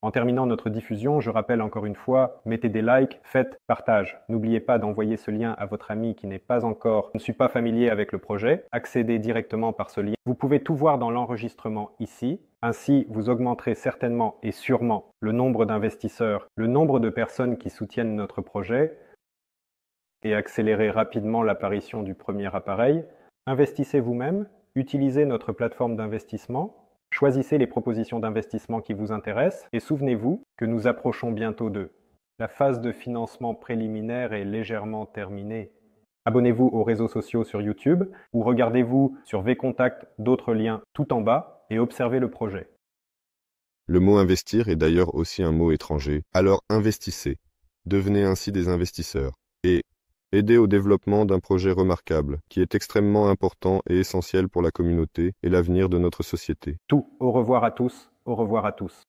en terminant notre diffusion, je rappelle encore une fois, mettez des likes, faites, partage. N'oubliez pas d'envoyer ce lien à votre ami qui n'est pas encore, ne suis pas familier avec le projet. Accédez directement par ce lien. Vous pouvez tout voir dans l'enregistrement ici. Ainsi, vous augmenterez certainement et sûrement le nombre d'investisseurs, le nombre de personnes qui soutiennent notre projet et accélérer rapidement l'apparition du premier appareil. Investissez vous-même, utilisez notre plateforme d'investissement Choisissez les propositions d'investissement qui vous intéressent et souvenez-vous que nous approchons bientôt d'eux. La phase de financement préliminaire est légèrement terminée. Abonnez-vous aux réseaux sociaux sur YouTube ou regardez-vous sur VContact d'autres liens tout en bas et observez le projet. Le mot investir est d'ailleurs aussi un mot étranger, alors investissez. Devenez ainsi des investisseurs. Et Aider au développement d'un projet remarquable, qui est extrêmement important et essentiel pour la communauté et l'avenir de notre société. Tout. Au revoir à tous. Au revoir à tous.